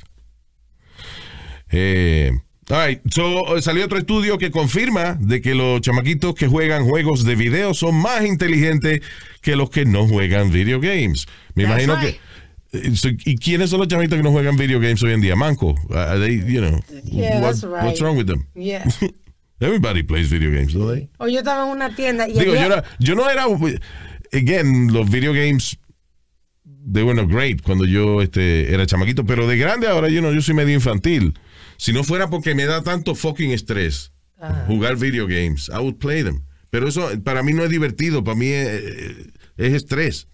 Eh, all So, eh, salió otro estudio que confirma de que los chamaquitos que juegan juegos de video son más inteligentes que los que no juegan video games. Me imagino que. Eh, ¿Y quiénes son los chamaquitos que no juegan video games hoy en día? Manco. Uh, you know, yeah, that's right. What's wrong with them? Yeah. Everybody plays video games, ¿no? yo estaba en una tienda y Digo, yo, no era... Again, los video games they were not great cuando yo este, era chamaquito, pero de grande ahora yo no, yo soy medio infantil. Si no fuera porque me da tanto fucking estrés ah. jugar video games, I would play them. Pero eso para mí no es divertido, para mí eh, eh, es, estrés.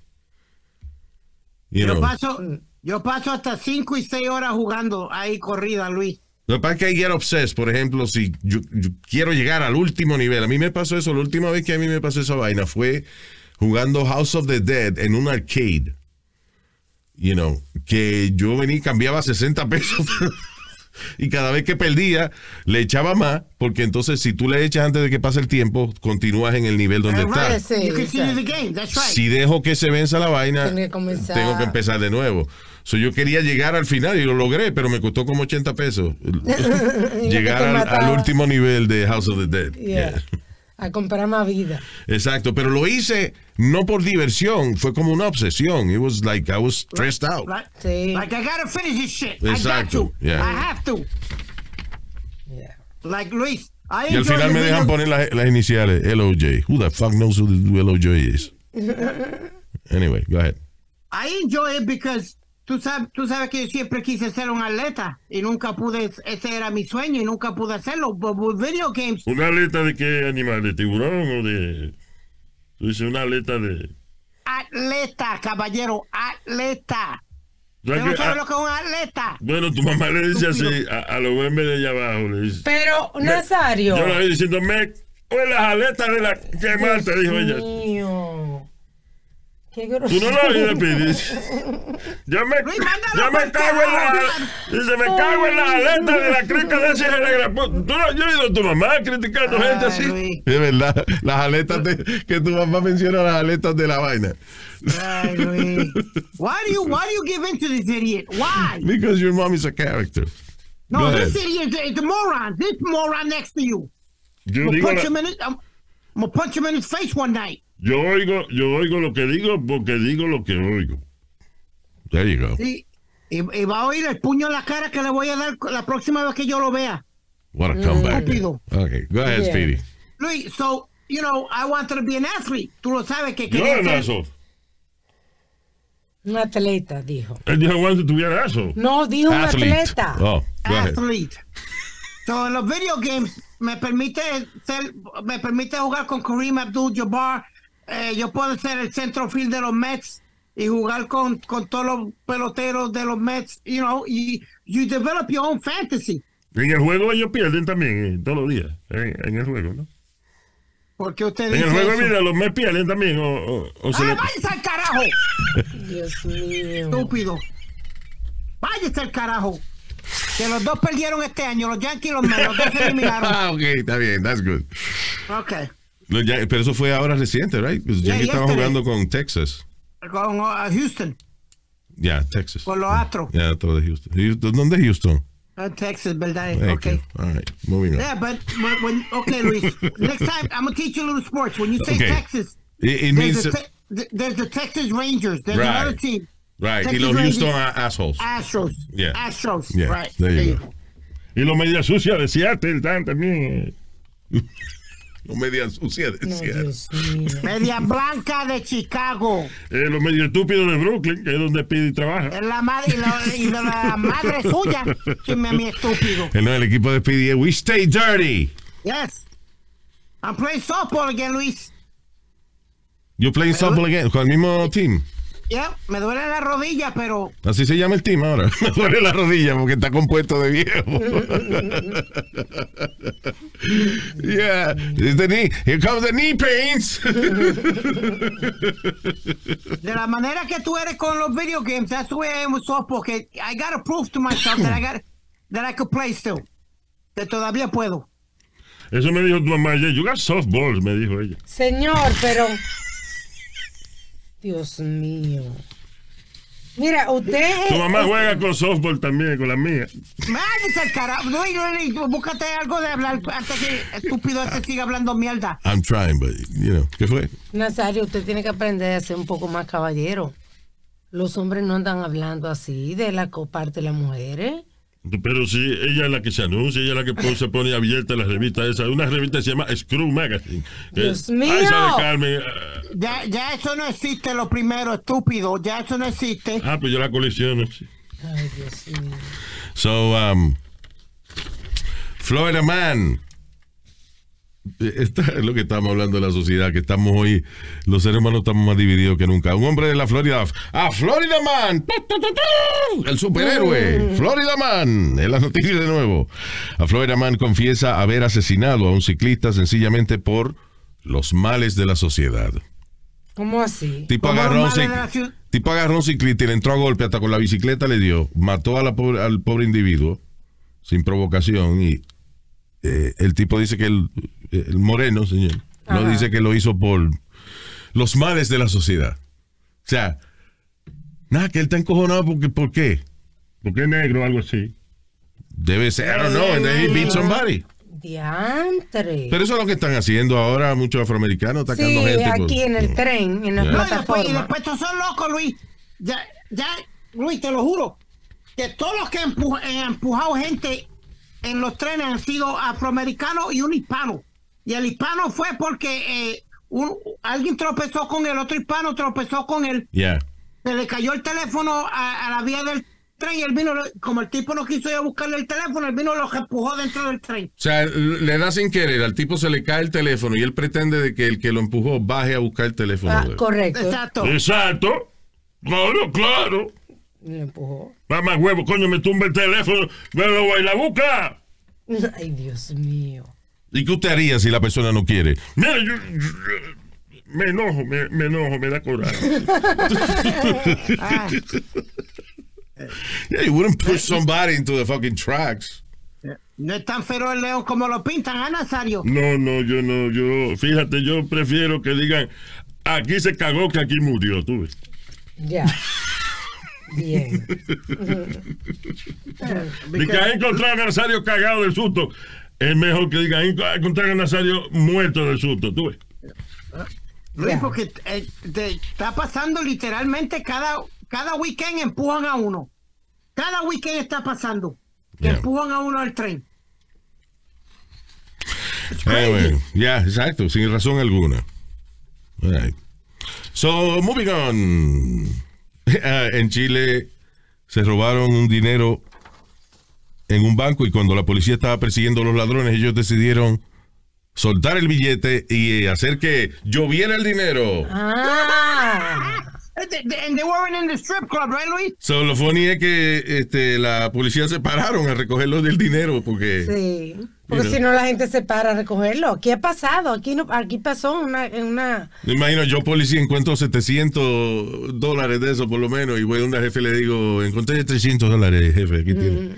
yo paso yo paso hasta 5 y 6 horas jugando ahí corrida, Luis. Lo que pasa es que hay get obsessed, por ejemplo, si yo, quiero llegar al último nivel. A mí me pasó eso, la última vez que a mí me pasó esa vaina fue jugando House of the Dead en un arcade. You know, que yo venía y cambiaba 60 pesos. y cada vez que perdía, le echaba más, porque entonces si tú le echas antes de que pase el tiempo, continúas en el nivel donde estás. Si dejo que se venza la vaina, tengo que empezar de nuevo yo quería llegar al final y lo logré, pero me costó como 80 pesos llegar al, último nivel de House of the Dead. Yeah. A comprar más vida. Exacto, pero lo hice no por diversión, fue como una obsesión. It was like I was stressed out. Like I gotta finish this shit. Exacto. I got to. I have to. Like Luis. I al final me dejan poner las, las iniciales, LOJ. Who the fuck knows who LOJ is? anyway, go ahead. I enjoy it because Tú sabes, tú sabes que yo siempre quise ser un atleta y nunca pude, ese era mi sueño y nunca pude hacerlo. Video games. ¿Un atleta de qué animal? ¿De tiburón o de.? Tú dices, un atleta de. Atleta, caballero, atleta. ¿Tú no sabes ah, lo que es un atleta? Bueno, tu mamá le dice así a, los bebés de allá abajo. Le dice, Pero, Nazario. Yo le vi diciendo, me. O las aletas de la qué mal te dijo ella. Qué Tú no la vida pides. Yo me, yo me cago en la. Dice, me cago en las aletas de la crica de ese negra. Pues, tú no, yo he oído a tu mamá criticando Ay, gente así. Luis. verdad. Las aletas de, que tu mamá menciona, las aletas de la vaina. Ay, Luis. Why do you, why do you give in to this idiot? Why? Because your mom is a character. No, this idiot is a moron. This moron next to you. I'm going to punch, him in his, I'm, I'm gonna punch him in his face one night. Yo oigo, yo oigo lo que digo porque digo lo que oigo. Ya llegó. Sí, y, va a oír el puño en la cara que le voy a dar la próxima vez que yo lo vea. What a comeback. Rápido. Okay, go ahead, Speedy. Luis, so, you know, I wanted to be an athlete. Tú lo sabes que quería un ser... Un atleta, dijo. Él dijo, wanted to be an asshole. No, dijo un atleta. Oh, go ahead. athlete. So, en los video games me permite ser, me permite jugar con Kareem Abdul-Jabbar, eh, yo puedo ser el centrofield de los Mets y jugar con, con todos los peloteros de los Mets, you know, y you develop your own fantasy. En el juego ellos pierden también, eh, todos los días, en, el juego, ¿no? Porque ustedes. En el juego, mira, los Mets pierden también. O, o, ¡Ah, váyase al carajo! Dios mío. Estúpido. Váyase al carajo. Que los dos perdieron este año, los Yankees y los Mets, los dos se eliminaron. Ah, ok, está bien, that's good. Ok pero eso fue ahora reciente, ¿right? Pues yeah, estaba jugando con Texas. Con uh, Houston. Ya, Texas. Con los Astros. Ya, Astros de Houston. ¿Dónde es Houston? Ah, Texas, ¿verdad? Thank okay. All right, moving on. Yeah, but, when, okay, Luis. next time, I'm going to teach you a little sports. When you say Texas, it, means. there's the Texas Rangers. There's right. another team. Right. Texas y los Rangers, Houston assholes. Astros. Yeah. Astros. Right. There, go. Y los media sucia de Seattle también. No media sucia de media blanca de Chicago. Eh, los medio estúpidos de Brooklyn, que es donde pide trabaja. Es la madre, y, la madre suya, que estúpido. El, el equipo de Speedy We Stay Dirty. Yes. I'm playing softball again, Luis. You playing softball again? Con el mismo team. Ya, me duele la rodilla, pero. Así se llama el team ahora. Me duele la rodilla porque está compuesto de viejo. yeah, it's the knee. Here comes the knee pains. de la manera que tú eres con los video games, that's the way I am with softball. Que I a prove to myself that I got that I could play still. Que todavía puedo. Eso me dijo tu mamá ayer. You got softballs, me dijo ella. Señor, pero. Dios mío. Mira, usted. Tu mamá juega con softball también, con la mía. Madre el carajo. No, no, búscate algo de hablar hasta que estúpido este siga hablando mierda. I'm trying, but, you know, ¿qué fue? Nazario, usted tiene que aprender a ser un poco más caballero. Los hombres no andan hablando así de la coparte de las mujeres. Pero sí, ella es la que se anuncia, ella es la que se pone abierta las revistas esa Una revista se llama Screw Magazine. Dios mío. Eh, ya, eso no existe, lo primero, estúpido. Ya eso no existe. Ah, pues yo la colecciono. Ay, Dios So, um, Man es lo que estamos hablando de la sociedad, que estamos hoy, los seres humanos estamos más divididos que nunca. Un hombre de la Florida, a Florida Man, el superhéroe, mm. Florida Man, en las noticias de nuevo. A Florida Man confiesa haber asesinado a un ciclista sencillamente por los males de la sociedad. ¿Cómo así? Tipo agarró, un tipo agarró ciclista y le entró a golpe, hasta con la bicicleta le dio, mató a la al pobre individuo sin provocación y eh, el tipo dice que él eh, el moreno, señor, no dice que lo hizo por los males de la sociedad. O sea, nada, que él está encojonado porque, ¿por qué? Porque es negro o algo así. Debe ser, I don't know, Diantre. Pero eso es lo que están haciendo ahora muchos afroamericanos atacando gente. aquí en el mm. tren, en la y después, tú son locos, Luis. Ya, ya, Luis, te lo juro. que todos los que han empujado gente en los trenes han sido afroamericanos y un hispano. Y el hispano fue porque eh, alguien tropezó con el otro hispano, tropezó con él. Se le cayó el teléfono a, la vía del tren y él vino, como el tipo no quiso ir a buscarle el teléfono, el vino lo empujó dentro del tren. O sea, le da sin querer, al tipo se le cae el teléfono y él pretende de que el que lo empujó baje a buscar el teléfono. Ah, correcto. Exacto. Exacto. Claro, claro. Me empujó. Mamá huevo, coño, me tumba el teléfono, me lo voy a ir a Ay, Dios mío. ¿Y qué usted haría si la persona no quiere? Mira, yo, me enojo, me, enojo, me da coraje. yeah, you wouldn't push somebody into the fucking tracks. No es tan feroz el león como lo pintan, ¿eh, Nazario? No, no, yo no, yo, fíjate, yo prefiero que digan, aquí se cagó que aquí murió, tú ves. Ya. Bien. Y que ahí encontrado a Nazario cagado del susto es mejor que digan, encontrar a Nazario muerto del susto, tú ves. porque eh, está pasando literalmente cada, cada weekend empujan a uno. Cada weekend está pasando. Que empujan a uno al tren. Eh, ya, exacto, sin razón alguna. So, moving on. Ah, en Chile se robaron un dinero en un banco y cuando la policía estaba persiguiendo a los ladrones, ellos decidieron soltar el billete y eh, hacer que lloviera el dinero. Ah. And they in the strip club, right, Luis? lo funny es que este, la policía se pararon a recogerlo del dinero porque... Sí, porque si no la gente se para a recogerlo. ¿Qué ha pasado? Aquí, no, aquí pasó una, una... Me imagino, yo policía encuentro 700 dólares de eso por lo menos y voy a una jefe y le digo, encontré 300 dólares, jefe, aquí tiene. Mm.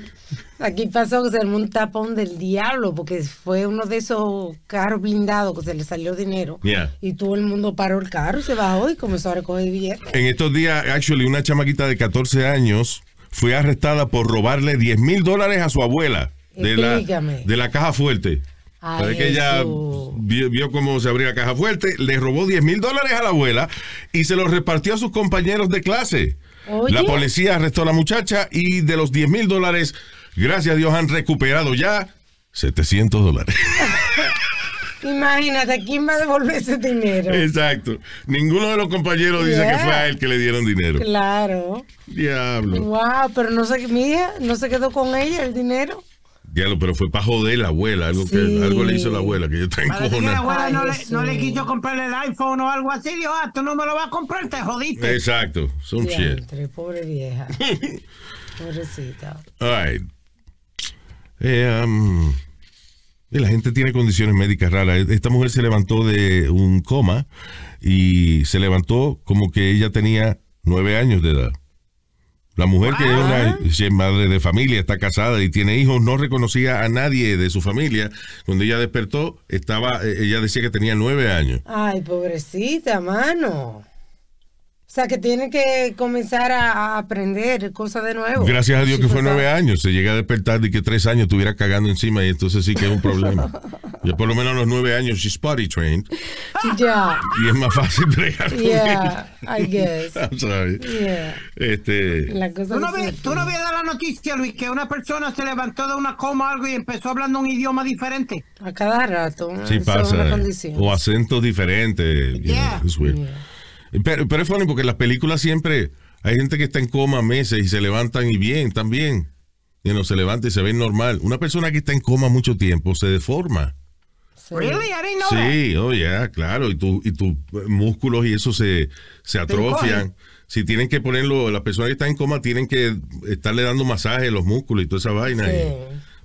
Aquí pasó que se armó un tapón del diablo porque fue uno de esos carros blindados que se le salió dinero. Y todo el mundo paró el carro se bajó y comenzó a recoger billetes. En estos días, actually, una chamaquita de 14 años fue arrestada por robarle 10 mil dólares a su abuela de la, de la caja fuerte. Ay, que ella vio, cómo se abría la caja fuerte, le robó 10 mil dólares a la abuela y se los repartió a sus compañeros de clase. La policía arrestó a la muchacha y de los 10 mil dólares Gracias a Dios han recuperado ya 700 dólares. Imagínate, ¿quién va a devolver ese dinero? Exacto. Ninguno de los compañeros dice que fue a él que le dieron dinero. Claro. Diablo. Wow, pero no se, no se quedó con ella el dinero. Diablo, pero fue para joder la abuela, algo, que, algo le hizo la abuela, que yo está encojonada. La abuela no, le, no quiso comprarle el iPhone o algo así, dijo, ah, tú no me lo vas a comprar, te jodiste. Exacto, Son shit. Pobre vieja. Pobrecita. All eh, um, la gente tiene condiciones médicas raras. Esta mujer se levantó de un coma y se levantó como que ella tenía nueve años de edad. La mujer que es ah. madre de familia, está casada y tiene hijos, no reconocía a nadie de su familia. Cuando ella despertó, estaba, eh, ella decía que tenía nueve años. Ay, pobrecita, mano. O sea, que tiene que comenzar a, aprender cosas de nuevo. Gracias a Dios que fue nueve años. Se llega a despertar de que tres años estuviera cagando encima y entonces sí que es un problema. Y por lo menos a los nueve años she's potty trained. Ya. Y es más fácil bregar Yeah, I guess. I'm sorry. Yeah. Este... La ¿Tú, no vi, tú no la noticia, Luis, que una persona se levantó de una coma o algo y empezó hablando un idioma diferente. A cada rato. Sí pasa. O acentos diferentes. Yeah. Pero, es funny porque en las películas siempre hay gente que está en coma meses y se levantan y bien también. Y no se levanta y se ve normal. Una persona que está en coma mucho tiempo se deforma. Really? sí, oh yeah, claro. Y tus y tu músculos y eso se, se atrofian. Si tienen que ponerlo, las personas que están en coma tienen que estarle dando masaje a los músculos y toda esa vaina.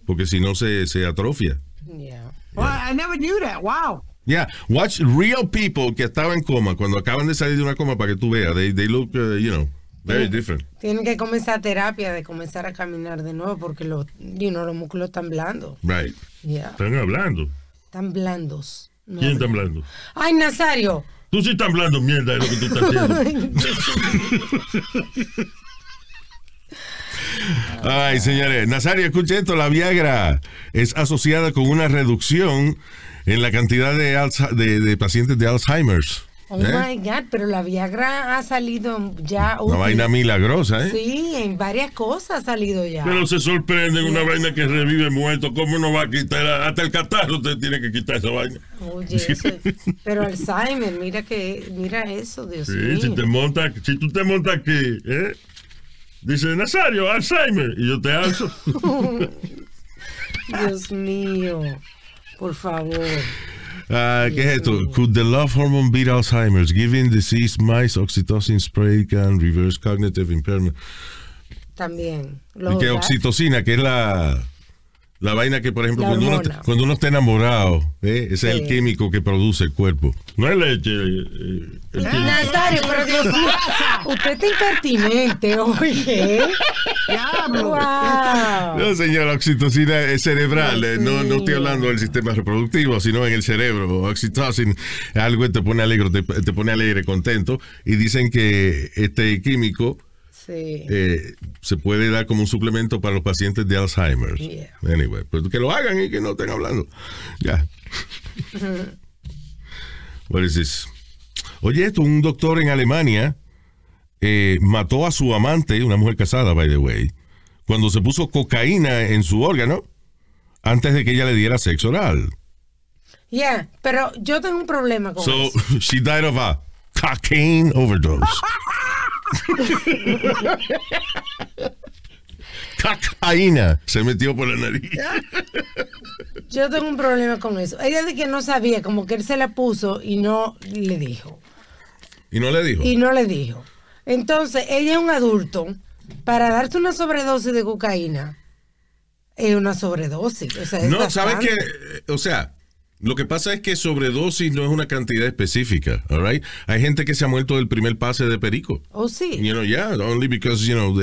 porque si no se, atrofia. Yeah. Well, I Wow. Yeah, watch real people que estaban en coma, cuando acaban de salir de una coma para que tú veas. They, they look, uh, you know, very different. Tienen que comenzar terapia de comenzar a caminar de nuevo porque los, you know, los músculos están blandos. Right. Yeah. Están hablando. Están blandos. ¿Quién está ¡Ay, Nazario! Tú sí estás hablando mierda es lo que tú estás haciendo. Ay, señores. Nazario, escuchen esto. La Viagra es asociada con una reducción en la cantidad de, de, pacientes de Alzheimer Oh ¿eh? my God, pero la Viagra ha salido ya. Una vaina milagrosa, ¿eh? Sí, en varias cosas ha salido ya. Pero se sorprende una vaina que revive muerto. ¿Cómo no va a quitar? Hasta el catarro te tiene que quitar esa vaina. Oye, pero Alzheimer, mira que, mira eso, Dios mío. Si, te monta, si tú te montas aquí, ¿eh? Dice Nazario, Alzheimer, y yo te alzo. Dios mío. Por favor. Ah, ¿Qué es esto? Could the love hormone beat Alzheimer's? Giving disease mice oxytocin spray can reverse cognitive impairment. También. ¿Y qué oxitocina? Que es la la vaina que, por ejemplo, cuando uno, cuando uno, está enamorado, ¿eh? ese es el químico que produce el cuerpo. No es leche. No, eh, eh, ah, Nazario, pero Usted está impertinente, oye. No, señora, oxitocina es cerebral. no, estoy hablando del sistema reproductivo, sino en el cerebro. Oxitocina algo que te pone alegre, te pone alegre, contento. Y dicen que este químico eh, se puede dar como un suplemento para los pacientes de Alzheimer. Anyway, pues que lo hagan y que no estén hablando. Ya. What is Oye, esto, un doctor en Alemania eh, mató a su amante, una mujer casada, by the way, cuando se puso cocaína en su órgano antes de que ella le diera sexo oral. Yeah, pero yo tengo un problema con eso. So, she died of a cocaine overdose. Cacaína se metió por la nariz. Yo tengo un problema con eso. Ella de que no sabía, como que él se la puso y no le dijo. ¿Y no le dijo? Y no le dijo. Entonces, ella es un adulto. Para darte una sobredosis de cocaína, es una sobredosis. no, ¿sabes qué? O sea, lo que pasa es que sobredosis no es una cantidad específica, all Hay gente que se ha muerto del primer pase de perico. Oh, sí. You know, yeah, only because, you know,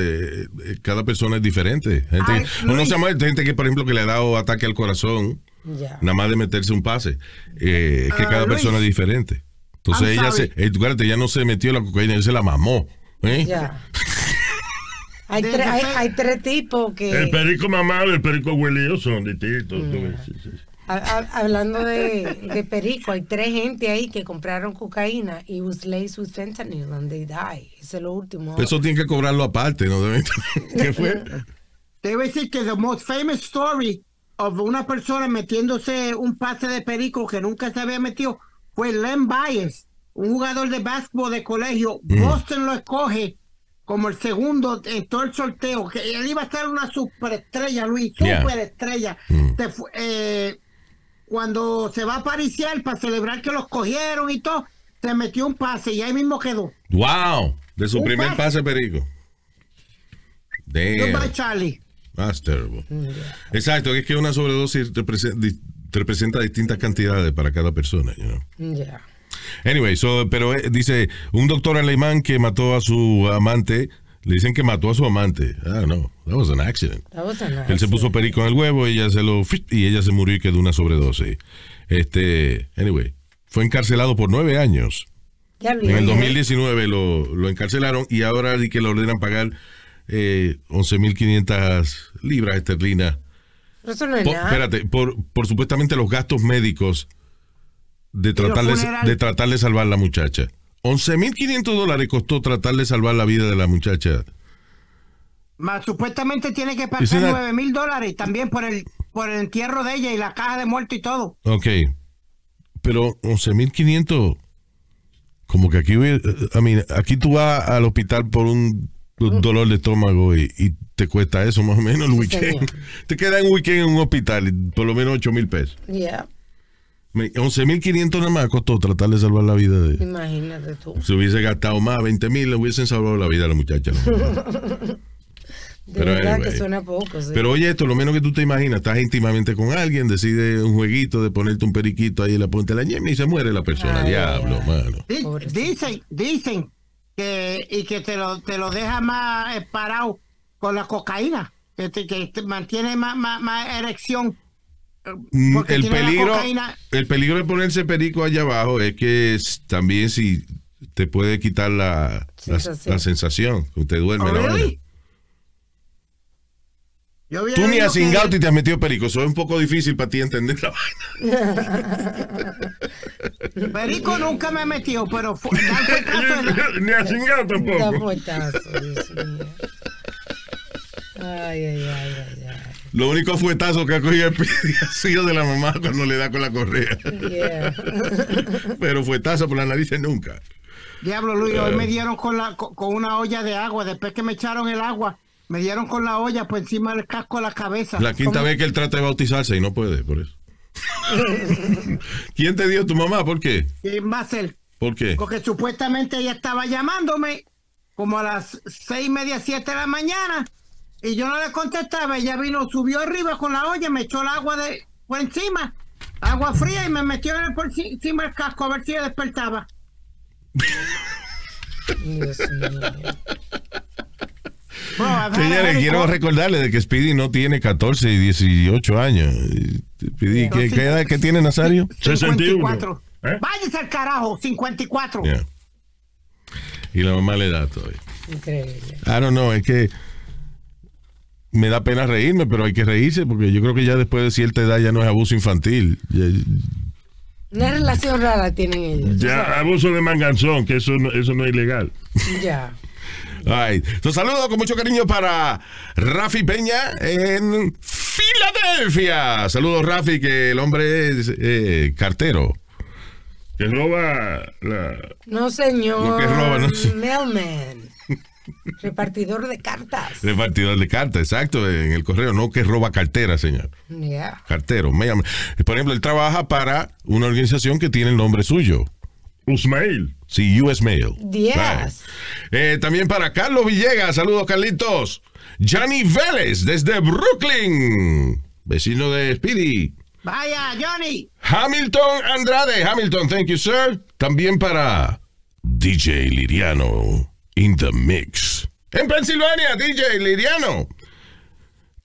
cada persona es diferente. Gente, uno se ha muerto, gente que, por ejemplo, que le ha dado ataque al corazón, nada más de meterse un pase. Eh, es que ah, cada persona es diferente. Entonces ella se, eh, ya no se metió la cocaína, ella se la mamó. ¿eh? Hay, hay, tres tipos que... El perico mamado y el perico huelido son distintos hablando de, perico, hay tres gente ahí que compraron cocaína y was laced with fentanyl and they die. Eso es lo último. Eso tiene que cobrarlo aparte, ¿no? ¿Qué Debo decir que the most famous story of una persona metiéndose un pase de perico que nunca se había metido fue Len Byers, un jugador de básquetbol de colegio. Mm. Boston lo escoge como el segundo en eh, todo el sorteo. Que él iba a ser una superestrella, Luis, superestrella. Mm. Eh, cuando se va a pariciar para celebrar que los cogieron y todo, se metió un pase y ahí mismo quedó. ¡Wow! De su primer pase, pase Perico. Damn. Charlie. That's terrible. Mm, Exacto, es que una sobredosis representa distintas cantidades para cada persona, you mm, yeah. Anyway, pero eh, dice un doctor alemán que mató a su amante le dicen que mató a su amante. Ah, no, that was an accident. Él se puso perico en el huevo, ella se lo y ella se murió y quedó una sobredose. Este, anyway, fue encarcelado por nueve años. en el 2019 lo, encarcelaron y ahora que le ordenan pagar eh, 11.500 libras esterlinas. no es Espérate, por, supuestamente los gastos médicos de tratar de, de, tratar de salvar a la muchacha. 11.500 dólares costó tratar de salvar la vida de la muchacha. supuestamente tiene que pagar nueve mil dólares también por el, por el entierro de ella y la caja de muerto y todo. Ok. Pero 11.500, como que aquí, I aquí tú vas al hospital por un dolor de estómago y, te cuesta eso más o menos el weekend. te queda un weekend en un hospital, por lo menos ocho mil pesos. Yeah. 11.500 nada más costó tratar de salvar la vida de Imagínate tú. Si hubiese gastado más, 20.000, le hubiesen salvado la vida a la muchacha. De verdad que suena poco. Pero oye, esto lo menos que tú te imaginas, estás íntimamente con alguien, decide un jueguito de ponerte un periquito ahí en la punta de la ñeme y se muere la persona. Diablo, dicen, dicen que, y que te lo, te lo deja más eh, parado con la cocaína, que, que mantiene más, más erección Mm, el peligro, el peligro de ponerse perico allá abajo es que también si te puede quitar la, sensación. La, usted duerme Tú ni has cingado y te has metido perico. Eso es un poco difícil para ti entender la perico nunca me metido pero ni, has cingado tampoco. ay, ay, ay, ay. Lo único fuetazo que ha cogido ha sido de la mamá cuando le da con la correa. Pero fuetazo por la nariz nunca. Diablo, Luis, hoy eh. me dieron con, la, con una olla de agua. Después que me echaron el agua, me dieron con la olla por encima del casco a la cabeza. La quinta vez que él trata de bautizarse y no puede, por eso. ¿Quién te dio tu mamá? ¿Por qué? ser? ¿Por qué? Porque supuestamente ella estaba llamándome como a las seis y media, siete de la mañana y yo no le contestaba, ella vino, subió arriba con la olla, me echó el agua de, por encima, agua fría y me metió por encima del casco a ver si ella despertaba. quiero recordarle de que Speedy no tiene 14 y 18 años. Speedy, ¿qué, edad que tiene Nazario? 54. ¿Eh? Váyase al carajo, 54. Y la mamá le da todavía. Increíble. I don't know, es que me da pena reírme, pero hay que reírse porque yo creo que ya después de cierta edad ya no es abuso infantil. una relación rara tienen ellos. Ya, abuso de manganzón, que eso no, eso no es ilegal. Ya. Ay, saludo con mucho cariño para Rafi Peña en Filadelfia. Saludos, Rafi, que el hombre es eh, cartero. Que roba la. No, señor. que roba, no Mailman. Repartidor de cartas. Repartidor de cartas, exacto, en el correo, no que roba cartera, señor. Yeah. Cartero. Por ejemplo, él trabaja para una organización que tiene el nombre suyo. Usmail. Sí, US Mail. Eh, también para Carlos Villegas, saludos Carlitos. Johnny Vélez, desde Brooklyn, vecino de Speedy. Vaya, Johnny. Hamilton Andrade, Hamilton, thank you, sir. También para DJ Liriano in the mix. En Pensilvania, DJ Liriano.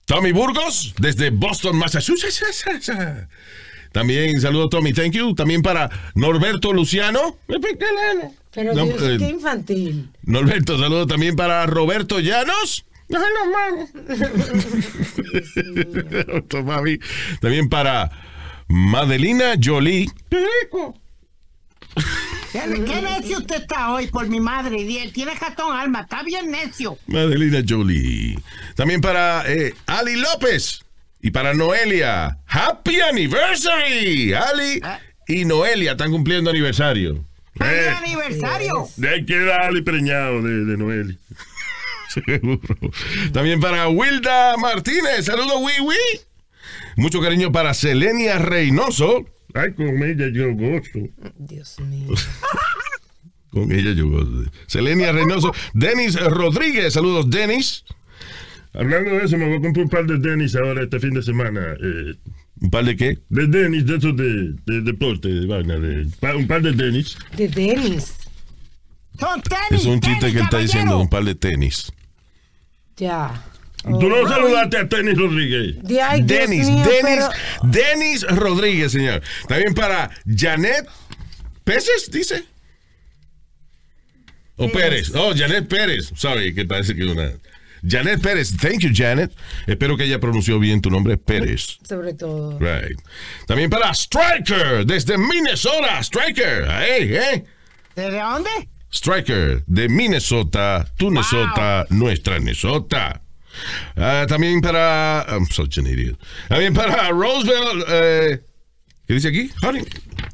Tommy Burgos, desde Boston, Massachusetts. También saludo Tommy, thank you. También para Norberto Luciano. Pero no, eh, infantil. Norberto, saludo también para Roberto Llanos. No También para Madelina Jolie. ¿Qué necio usted está hoy? Por mi madre, él Tiene jatón alma. Está bien necio. Madelina Jolie. También para eh, Ali López. Y para Noelia. ¡Happy Anniversary! Ali y Noelia están cumpliendo aniversario. Happy eh. aniversario! De ahí queda Ali preñado de, Noelia. Seguro. También para Wilda Martínez. Saludos, Wiwi. Mucho cariño para Selenia Reynoso. Ay, con ella yo gozo. Dios mío. Pues, con ella yo gozo. Selenia Reynoso. Denis Rodríguez. Saludos, Denis. Hablando de eso, me voy a comprar un par de Denis ahora este fin de semana. Eh. ¿Un par de qué? De Denis, de esos de, deporte, de vaina. un par de Denis. De Denis. Son tenis. Es un chiste que él está diciendo, un par de tenis. Ya. Tú no saludaste a Denis Rodríguez. Dennis, Dennis Dennis Rodríguez, señor. También para Janet Peces, dice. O Pérez. Oh, Janet Pérez. sorry que parece que una. Janet Pérez. Thank you, Janet. Espero que ella pronunció bien tu nombre, Pérez. Sobre todo. Right. También para Striker, desde Minnesota. Striker. Hey, ¿De dónde? Striker, de Minnesota, tu Minnesota, nuestra Minnesota. Eh, también para. Ah, I'm such an idiot. También para Roosevelt. Eh, ¿Qué dice aquí? Harding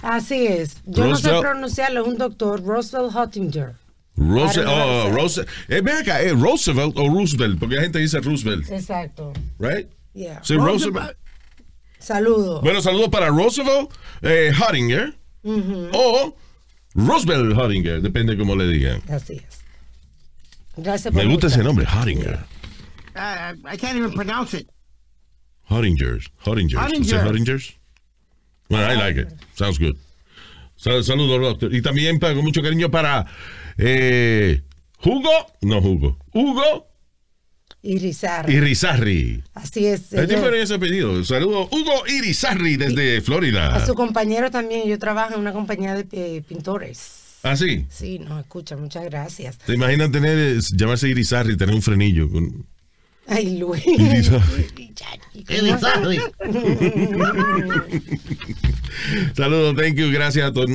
Así es. Yo Roosevelt. no sé pronunciarlo, un doctor, Roosevelt Huttinger. Roosevelt, oh, Roosevelt. Eh, acá, eh, Roosevelt o Roosevelt, porque la gente dice Roosevelt. Exacto. Right? Yeah. Sí, Roosevelt. Saludos. Bueno, saludos para Roosevelt eh, o Roosevelt Huttinger, depende cómo le digan. Así es. Gracias por Me gusta ese nombre, Huttinger. Uh, I can't even pronounce it. Hottingers. Hottingers. Hottingers. Well, I like it. Sounds good. saludos, doctor. Y también pues, con mucho cariño para eh, Hugo. No, Hugo. Hugo. Irizarri. Irizarri. Así es. Es diferente ese apellido. Saludos. Hugo Irizarri desde Florida. A su compañero también. Yo trabajo en una compañía de eh, pintores. ¿Ah, sí? Sí, nos escucha, muchas gracias. ¿Te imaginas tener, eh, llamarse Irizarri y tener un frenillo? Con... Ay, Luis. Saludos, thank you. Gracias a todos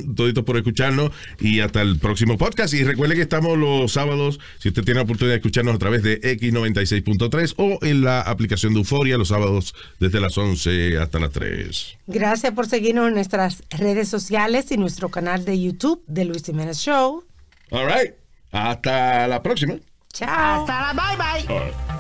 por escucharnos y hasta el próximo podcast. Y recuerde que estamos los sábados, si usted tiene la oportunidad de escucharnos a través de X96.3 o en la aplicación de Euforia los sábados desde las 11 hasta las 3. Gracias por seguirnos en nuestras redes sociales y nuestro canal de YouTube de Luis Jiménez Show. All right. Hasta la próxima. Chao. Hasta la bye bye.